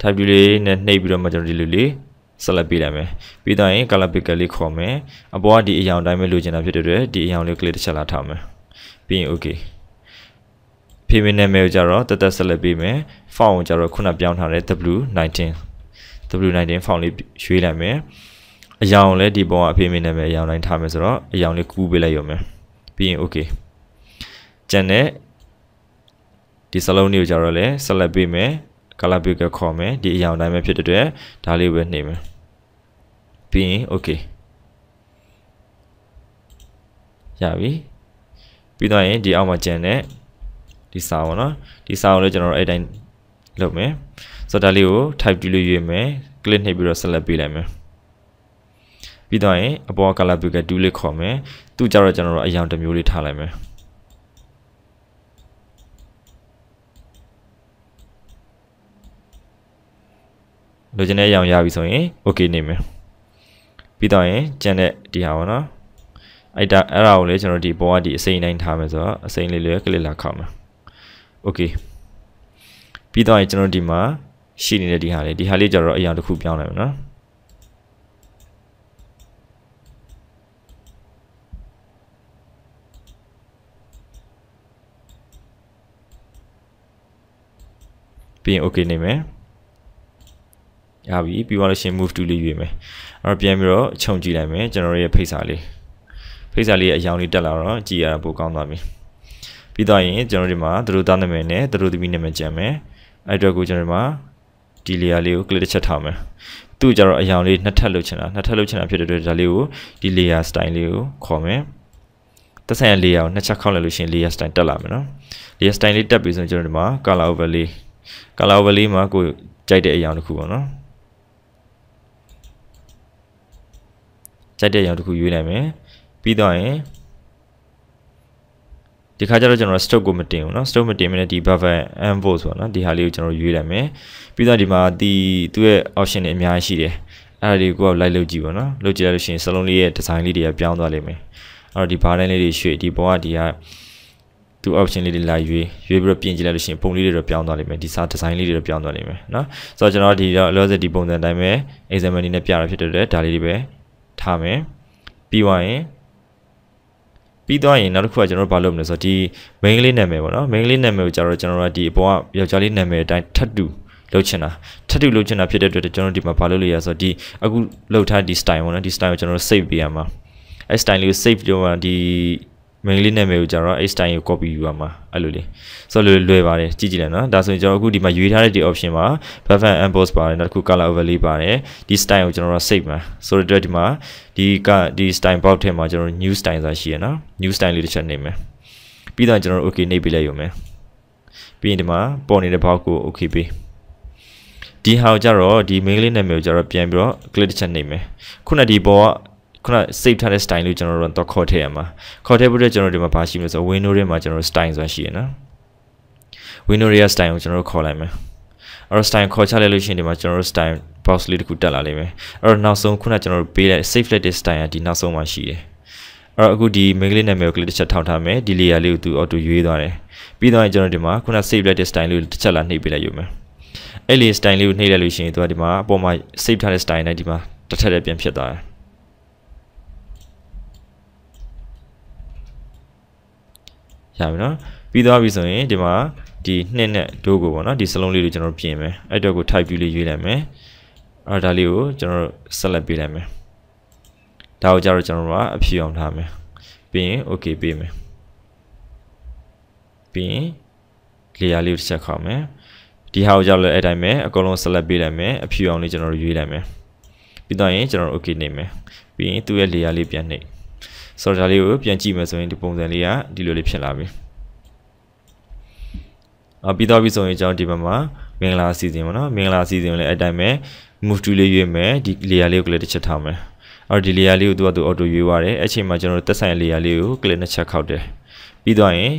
type လေးနဲ့နှိပ်ပြီးတော့မှကျွန်တော်ဒီလိုလေး select ပေးလိုက်မယ်ပြီးတော့ရင် color picker လေးခေါ်မယ်အပေါ်ကဒီအရောင်တိုင်းပဲလိုချင်တာဖြစ်တဲ့အတွက်ဒီအရောင်လေး click တစ်ချက်လာထားမယ်ပြီးရင် okay payment name ကိုကြတော့တက်တက်ဆက်လက်ပေးမယ် font ကိုကြတော့ခုနပြောင်းထားတဲ့ W19 W19 font လေးရွေးလိုက်မယ်အယောင်လည်းဒီပုံကအဖေမင်းနာမည်အယောင်တိုင်းထားမယ်ဆိုတော့အယောင်လေးကူးပေးလိုက်ရုံပဲပြီးရင် okay ကျန်တဲ့ဒီစလုံးလေးကိုကြတော့လဲ select ပေးမယ် color picker ခေါ်မယ်ဒီအယောင်တိုင်းပဲဖြစ်တဲ့အတွက်ဒါလေးပဲနှိမ့်မယ်ပြီးရင် okay ရပြီပြီးတော့ရင်ဒီအောက်မှာကျန်တဲ့ဒီစာပေါ့နော်ဒီစာကိုလည်းကျွန်တော်အဲ့တိုင်းလုပ်မယ်ဆိုတော့ဒါလေးကို type တူးလို့ရွေးမယ် click နှိပ်ပြီးတော့ select ပေးလိုက်မယ်ပြီးတော့ရင်အပေါ် color picker 2လေးခေါ်မယ်သူကြတော့ကျွန်တော်တို့အယောင်တစ်မျိုးလေးထားလိုက်မယ်လိုချင်တဲ့အကြောင်းရပြီဆိုရင် okay နေမယ်ပြီးတော့ရင်ကျန်တဲ့ဒီဟာပေါ့နော်အဲ့ဒါအဲ့ဒါကိုလည်းကျွန်တော်ဒီပေါ်ကဒီအစိမ်းတိုင်းထားမယ်ဆိုတော့အစိမ်းလေးလေးကလစ်လာခောက်မယ် okay ပြီးတော့ကျွန်တော်ဒီမှာရှိနေတဲ့ဒီဟာလေးဒီဟာလေးကြတော့အရာတစ်ခုပြောင်းလိုက်မယ်နော်ပြီးရင် okay နေမယ်ရပြီပြီးသွားလို့ရှင် move to လေးရွေးမယ်အဲ့တော့ပြန်ပြီးတော့ခြုံကြည့်လိုက်မယ်ကျွန်တော်ရဲ့ဖိတ်စာလေးဖိတ်စာလေးရဲ့အယောင်လေးတက်လာတော့ကြည့်ရတာပိုကောင်းသွားပြီပြီးတော့ရင်ကျွန်တော်ဒီမှာသူတို့သားနာမည်နဲ့သူတို့သမီးနာမည်ကြံမယ်အဲ့တော့ကိုကျွန်တော်ဒီမှာဒီလေယာလေးကို click တစ်ချက်ထားမယ်သူ့ကြတော့အယောင်လေးနှစ်ထပ်လုပ်ချင်တာနှစ်ထပ်လုပ်ချင်တာဖြစ်တဲ့အတွက်ဒါလေးကိုဒီ layer style လေးကိုခေါ်မယ်တက်ဆိုင် layer ကိုနှစ်ချက်ခေါက်လိုက်လို့ရှိရင် layer style တက်လာမယ်နော် layer style လေးတက်ပြီဆိုရင်ကျွန်တော်ဒီမှာ color overlay color overlay မှာကိုကြိုက်တဲ့အယောင်တစ်ခုပေါ့နော်ကြိုက်တဲ့အယောင်တစ်ခုရွေးလိုက်မယ်ပြီးတော့ရင်ဒီခါကျတော့ကျွန်တော် stroke ကိုမတင်ဘူးเนาะ stroke မတင်မနဲ့ဒီ buffer m4 ဆိုတော့เนาะဒီဟာလေးကိုကျွန်တော်ရွေးလိုက်မယ်ပြီးတော့ဒီမှာဒီသူ့ရဲ့ option တွေအများကြီးရှိတယ်အဲ့ဒါတွေကိုကလိုက်လုပ်ကြည့်ပါเนาะလုပ်ကြည့်လိုက်လို့ရှိရင်စလုံးလေးရဲ့ design လေးတွေကပြောင်းသွားလိမ့်မယ်အဲ့တော့ဒီ bar တိုင်းလေးတွေရွှေ့ဒီပေါ်ကဒီကသူ option လေးတွေလာရွေးရွေးပြီးတော့ပြင်ကြည့်လိုက်လို့ရှိရင်ပုံလေးတွေတော့ပြောင်းသွားလိမ့်မယ်ဒီစာ design လေးတွေတော့ပြောင်းသွားလိမ့်မယ်เนาะဆိုတော့ကျွန်တော်ဒီတော့ logic ဒီပုံစံတိုင်းပဲ example နည်းနဲ့ပြတာဖြစ်တဲ့အတွက်ဒါလေးတွေပဲထားမယ်ပြီးသွားရင်ပြီးသွားရင်နောက်တစ်ခုကကျွန်တော်တို့ဘာလုပ်မလဲဆိုတော့ဒီ main လေးနာမည်ပေါ့နော် main လေးနာမည်ကိုကျတော့ကျွန်တော်တို့ကဒီအပေါ်ကယောက်ျားလေးနာမည်အတိုင်းထပ်တူလုပ်ချင်တာထပ်တူလုပ်ချင်တာဖြစ်တဲ့အတွက်ကျွန်တော်တို့ဒီမှာဘာလုပ်လို့ရဆိုတော့ဒီအခုလုပ်ထားဒီ style ပေါ့နော်ဒီ style ကိုကျွန်တော်တို့ save ပေးရမှာအဲ style လေးကို save လုပ်ရဒီ main လေးနာမည်ကိုကျွန်တော် Einstein ကို copy ယူပါမှာအဲ့လိုလေးဆိုတော့လွယ်ပါတယ်ကြည့်ကြည့်လိုက်နော်ဒါဆိုရင်ကျွန်တော်အခုဒီမှာရွေးထားတဲ့ဒီ option မှာ buff and emboss ပါတယ်နောက်တစ်ခု color overlay ပါတယ်ဒီ style ကိုကျွန်တော် save မှာဆိုတော့အတွက်ဒီမှာဒီကဒီ style box ထဲမှာကျွန်တော် new style ဆိုတာရှိရနော် new style လေးတစ်ချက်နေမယ်ပြီးတော့ကျွန်တော် okay နေပေးလိုက်ရုံပဲပြီးရင်ဒီမှာပေါ်နေတဲ့ box ကို okay ပေးဒီဟာကိုကြတော့ဒီ main လေးနာမည်ကိုကြတော့ပြန်ပြီးတော့ click တစ်ချက်နေမယ်ခုနဒီပေါ်ကခုန save ထားတဲ့ style လို့ကျွန်တော်တို့တော့ခေါ်ထည့်ရမှာခေါ်ထည့်ဖို့အတွက်ကျွန်တော်ဒီမှာဘာရှိမလဲဆိုတော့ window ထဲမှာကျွန်တော် style ဆိုတာရှိရနော် window ရဲ့ style ကိုကျွန်တော်တို့ခေါ်လိုက်မယ်အဲ့တော့ style ခေါ်ချလိုက်လို့ရှိရင်ဒီမှာကျွန်တော်တို့ style box လေးတစ်ခုတက်လာလိမ့်မယ်အဲ့တော့နောက်ဆုံးခုနကျွန်တော်တို့ပေးလိုက် save လိုက်တဲ့ style ကဒီနောက်ဆုံးမှာရှိတယ်အဲ့တော့အခုဒီ main လေးနာမည်ကို click တစ်ချက်ထောင်ထားမယ်ဒီ layer လေးကိုသူ auto ရွေးသွားတယ်ပြီးတော့ကျွန်တော်ဒီမှာခုန save လိုက်တဲ့ style လေးကိုတစ်ချက်လာနှိပ်ပေးလိုက်ရုံပဲအဲ့ဒီ style လေးကိုနှိပ်လိုက်လို့ရှိရင်သူကဒီမှာအပေါ်မှာ save ထားတဲ့ style နဲ့ဒီမှာတစ်ထပ်တည်းပြန်ဖြစ်သွားတယ်ရပြီနော်ပြီးသွားပြီဆိုရင်ဒီမှာဒီနှစ်နဲ့ဒိုးကိုပေါ့နော်ဒီစလုံးလေးကိုကျွန်တော်ပြင်မယ်အဲ့တော့ကို type view လေးရွေးလိုက်မယ်အော်ဒါလေးကိုကျွန်တော် select ပေးလိုက်မယ်ဒါကိုကြတော့ကျွန်တော်ကအဖြူအောင်ထားမယ်ပြီးရင် okay ပေးမယ်ပြီးရင် layer လေးကိုတစ်ချက်ခေါက်မယ်ဒီဟာကိုကြောက်လဲအဲ့တိုင်းပဲအကုန်လုံး select ပေးလိုက်မယ်အဖြူအောင်လေးကျွန်တော်တို့ရွေးလိုက်မယ်ပြီးတော့ရင်ကျွန်တော် okay နေမယ်ပြီးရင်သူ့ရဲ့ layer လေးပြန်နှိပ်ဆိုတော့ဒါလေးကိုပြန်ကြည့်မယ်ဆိုရင်ဒီပုံစံလေးကဒီလိုလေးဖြစ်လာပြီအပြီးတော့ပြီဆိုရင်ကျွန်တော်ဒီဘက်မှာမင်္ဂလာအစီအစဉ်ပေါ့နော်မင်္ဂလာအစီအစဉ်ကိုလည်းအတိုင်းပဲ move to လေးရွေးမယ်ဒီ layer လေးကိုလည်းတစ်ချက်ထားမယ်အော်ဒီ layer လေးကိုသူကသူ auto ရွေးသွားတယ်အဲ့ချိန်မှာကျွန်တော်တို့သက်ဆိုင် layer လေးကို click နဲ့ချက်ခောက်တယ်ပြီးတော့ရင်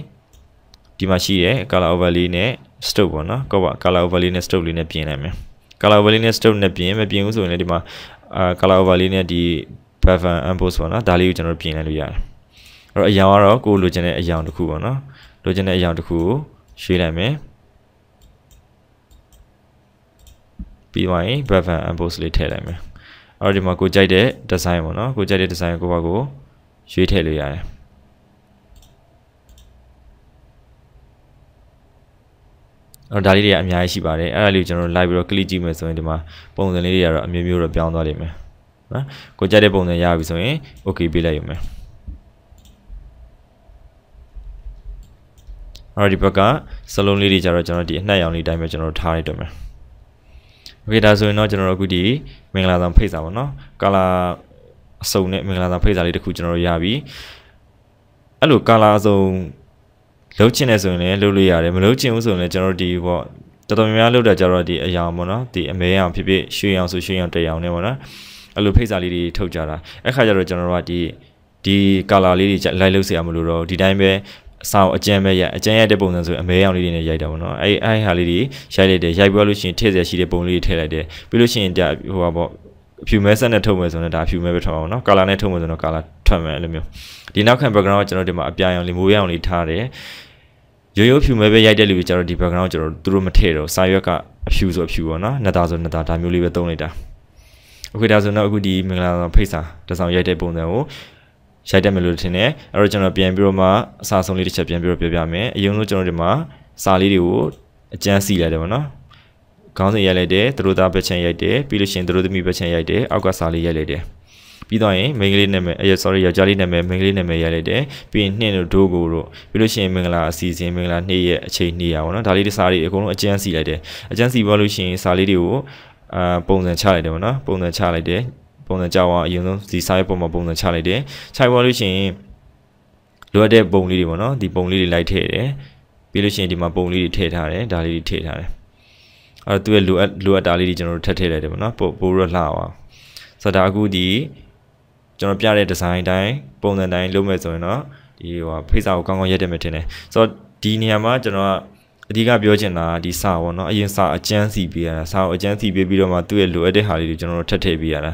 ဒီမှာရှိတဲ့ color overlay နဲ့ stroke ပေါ့နော် cover color overlay နဲ့ stroke လေးနဲ့ပြင်လိုက်မယ် color overlay နဲ့ stroke နဲ့ပြင်မပြင်ဘူးဆိုရင်လည်းဒီမှာအာ color overlay နဲ့ဒီ prevent impose ပေါ့နော်ဒါလေးကိုကျွန်တော်ပြင်လိုက်လို့ရတယ်အဲ့တော့အရာကတော့ကိုလိုချင်တဲ့အရာတစ်ခုပေါ့နော်လိုချင်တဲ့အရာတစ်ခုကိုရွှေ့လိုက်မယ်ပြီးပါရင် prevent impose လေးထည့်လိုက်မယ်အဲ့တော့ဒီမှာကိုကြိုက်တဲ့ design ပေါ့နော်ကိုကြိုက်တဲ့ design ကိုပါကိုရွှေ့ထည့်လို့ရတယ်တော့ဒါလေးတွေကအများကြီးရှိပါတယ်အဲ့ဒါလေးကိုကျွန်တော်လိုက်ပြီးတော့ click ကြည့်မယ်ဆိုရင်ဒီမှာပုံစံလေးတွေကတော့အမျိုးမျိုးတော့ပြောင်းသွားလိမ့်မယ်နော်ကိုကြိုက်တဲ့ပုံစံရပြီဆိုရင် okay ပေးလိုက်ရုံပဲအဲ့တော့ဒီဘက်ကစလုံးလေးတွေကြတော့ကျွန်တော်ဒီအနှက်ရောင်လေးတိုင်းပဲကျွန်တော်ထားလိုက်တော့မယ်โอเคဒါဆိုရင်တော့ကျွန်တော်တို့အခုဒီမင်္ဂလာဆောင်ဖိတ်စာပေါ့နော် color အစုံနဲ့မင်္ဂလာဆောင်ဖိတ်စာလေးတစ်ခုကျွန်တော်တို့ရပြီအဲ့လို color အစုံလုံးချင်တယ်ဆိုရင်လည်းလုံးလို့ရတယ်မလုံးချင်ဘူးဆိုရင်လည်းကျွန်တော်တို့ဒီပေါ့တော်တော်များများလောက်တာကြတော့ဒီအရာပေါ့နော်ဒီအမဲအောင်ဖြစ်ဖြစ်ရွှေအောင်ဆိုရွှေအောင်တရအောင်နဲ့ပေါ့နော်အဲ့လိုဖိတ်စာလေးတွေထုတ်ကြတာအဲ့ခါကျတော့ကျွန်တော်တို့ကဒီဒီ color လေးတွေလိုက်လုပ်เสียမလို့တော့ဒီတိုင်းပဲအဆောင်အကျန်းပဲရအကျန်းရတဲ့ပုံစံဆိုအမဲအောင်လေးတွေနဲ့ရိုက်တာပေါ့နော်အဲ့အဲ့ဟာလေးတွေရိုက်လိုက်တယ်ရိုက်ပြီးလို့ရှိရင်ထည့်เสียရှိတဲ့ပုံလေးတွေထည့်လိုက်တယ်ပြီးလို့ရှိရင်ဒါဟိုပါပေါ့အဖြူမဲဆက်နဲ့ထုတ်မယ်ဆိုရင်ဒါအဖြူမဲပဲထွက်အောင်နော် color နဲ့ထုတ်မယ်ဆိုတော့ color ထွက်မယ်အဲ့လိုမျိုးဒီနောက်ခံ background ကကျွန်တော်ဒီမှာအပြာရောင်လေမိုးရောင်လေးထားတယ်ရိုးရိုးဖြူမဲပဲရိုက်တဲ့လူတွေကျတော့ဒီ background ကိုကျွန်တော်တို့သူတို့မထည့်တော့စာရွက်ကအဖြူဆိုအဖြူပေါ့နော်နှစ်သားဆိုနှစ်သားဒါမျိုးလေးပဲသုံးလိုက်တာအခုဒါဆိုတော့အခုဒီမင်္ဂလာဆောင်ဖိတ်စာတစ်ဆောင်ရိုက်တဲ့ပုံစံကိုရိုက်တတ်မယ်လို့ထင်တယ်အဲ့တော့ကျွန်တော်ပြန်ပြီးတော့မှအစာဆုံးလေးတစ်ချက်ပြန်ပြီးတော့ပြောပြမယ်အရင်လို့ကျွန်တော်ဒီမှာစာလေးတွေကိုအကျန်းစီလိုက်တယ်ပေါ့နော်ခေါင်းစဉ်ရိုက်လိုက်တယ်သူတို့သားဘက်ချန်ရိုက်တယ်ပြီးလို့ရှိရင်သူတို့သမီးဘက်ချန်ရိုက်တယ်အောက်ကစာလေးရိုက်လိုက်တယ်ပြီးတော့ရင်မင်္ဂလေးနာမည်အဲ sorry ယောက်ျားလေးနာမည်မင်္ဂလေးနာမည်ရိုက်လိုက်တယ်ပြီးရင်နှင်းတို့ဒိုးကိုတို့ပြီးလို့ရှိရင်မင်္ဂလာအစီအစဉ်မင်္ဂလာနေ့ရဲ့အချိန်နေ့ရပါတော့နော်ဒါလေးတစ်စာလေးအကုန်လုံးအကျန်းစီလိုက်တယ်အကျန်းစီပေါ်လို့ရှိရင်စာလေးတွေကိုအာပုံစံချလိုက်တယ်ပေါ့နော်ပုံစံချလိုက်တယ်ပုံစံကြောက်အောင်အရင်ဆုံးဒီစာရေးပုံမှာပုံစံချလိုက်တယ်ခြိုက်သွားလို့ရှိရင်လိုအပ်တဲ့ပုံလေးတွေပေါ့နော်ဒီပုံလေးတွေလိုက်ထည့်တယ်ပြီးလို့ရှိရင်ဒီမှာပုံလေးတွေထည့်ထားတယ်ဒါလေးတွေထည့်ထားတယ်အဲ့တော့သူရဲ့လိုအပ်လိုအပ်တာလေးတွေကျွန်တော်တို့ထပ်ထည့်လိုက်တယ်ပေါ့နော်ပို့ပို့ရလှအောင်ဆိုတော့ဒါအခုဒီကျွန်တော်ပြတဲ့ဒီဇိုင်းတိုင်းပုံစံတိုင်းလုပ်မယ်ဆိုရင်တော့ဒီဟိုဖိတ်စာကိုကောင်းကောင်းရက်တက်မယ်ထင်တယ်ဆိုတော့ဒီနေရာမှာကျွန်တော်ကအဓိကပြောချင်တာဒီစာပေါ့နော်အရင်စာအကျန်းစီပေးရတာစာကိုအကျန်းစီပေးပြီးတော့မှသူ့ရဲ့လိုအပ်တဲ့ဟာလေးတွေကျွန်တော်တို့ထပ်ထည့်ပေးရတာ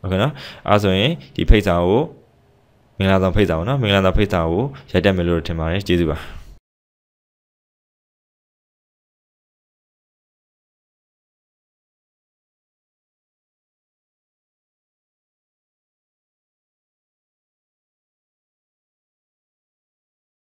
ဟုတ်ကဲ့နော်အဲဆိုရင်ဒီဖိတ်စာကိုမင်္ဂလာဆောင်ဖိတ်စာပေါ့နော်မင်္ဂလာဆောင်ဖိတ်စာကိုရိုက်တက်မယ်လို့ထင်ပါတယ်ကျေးဇူးပါ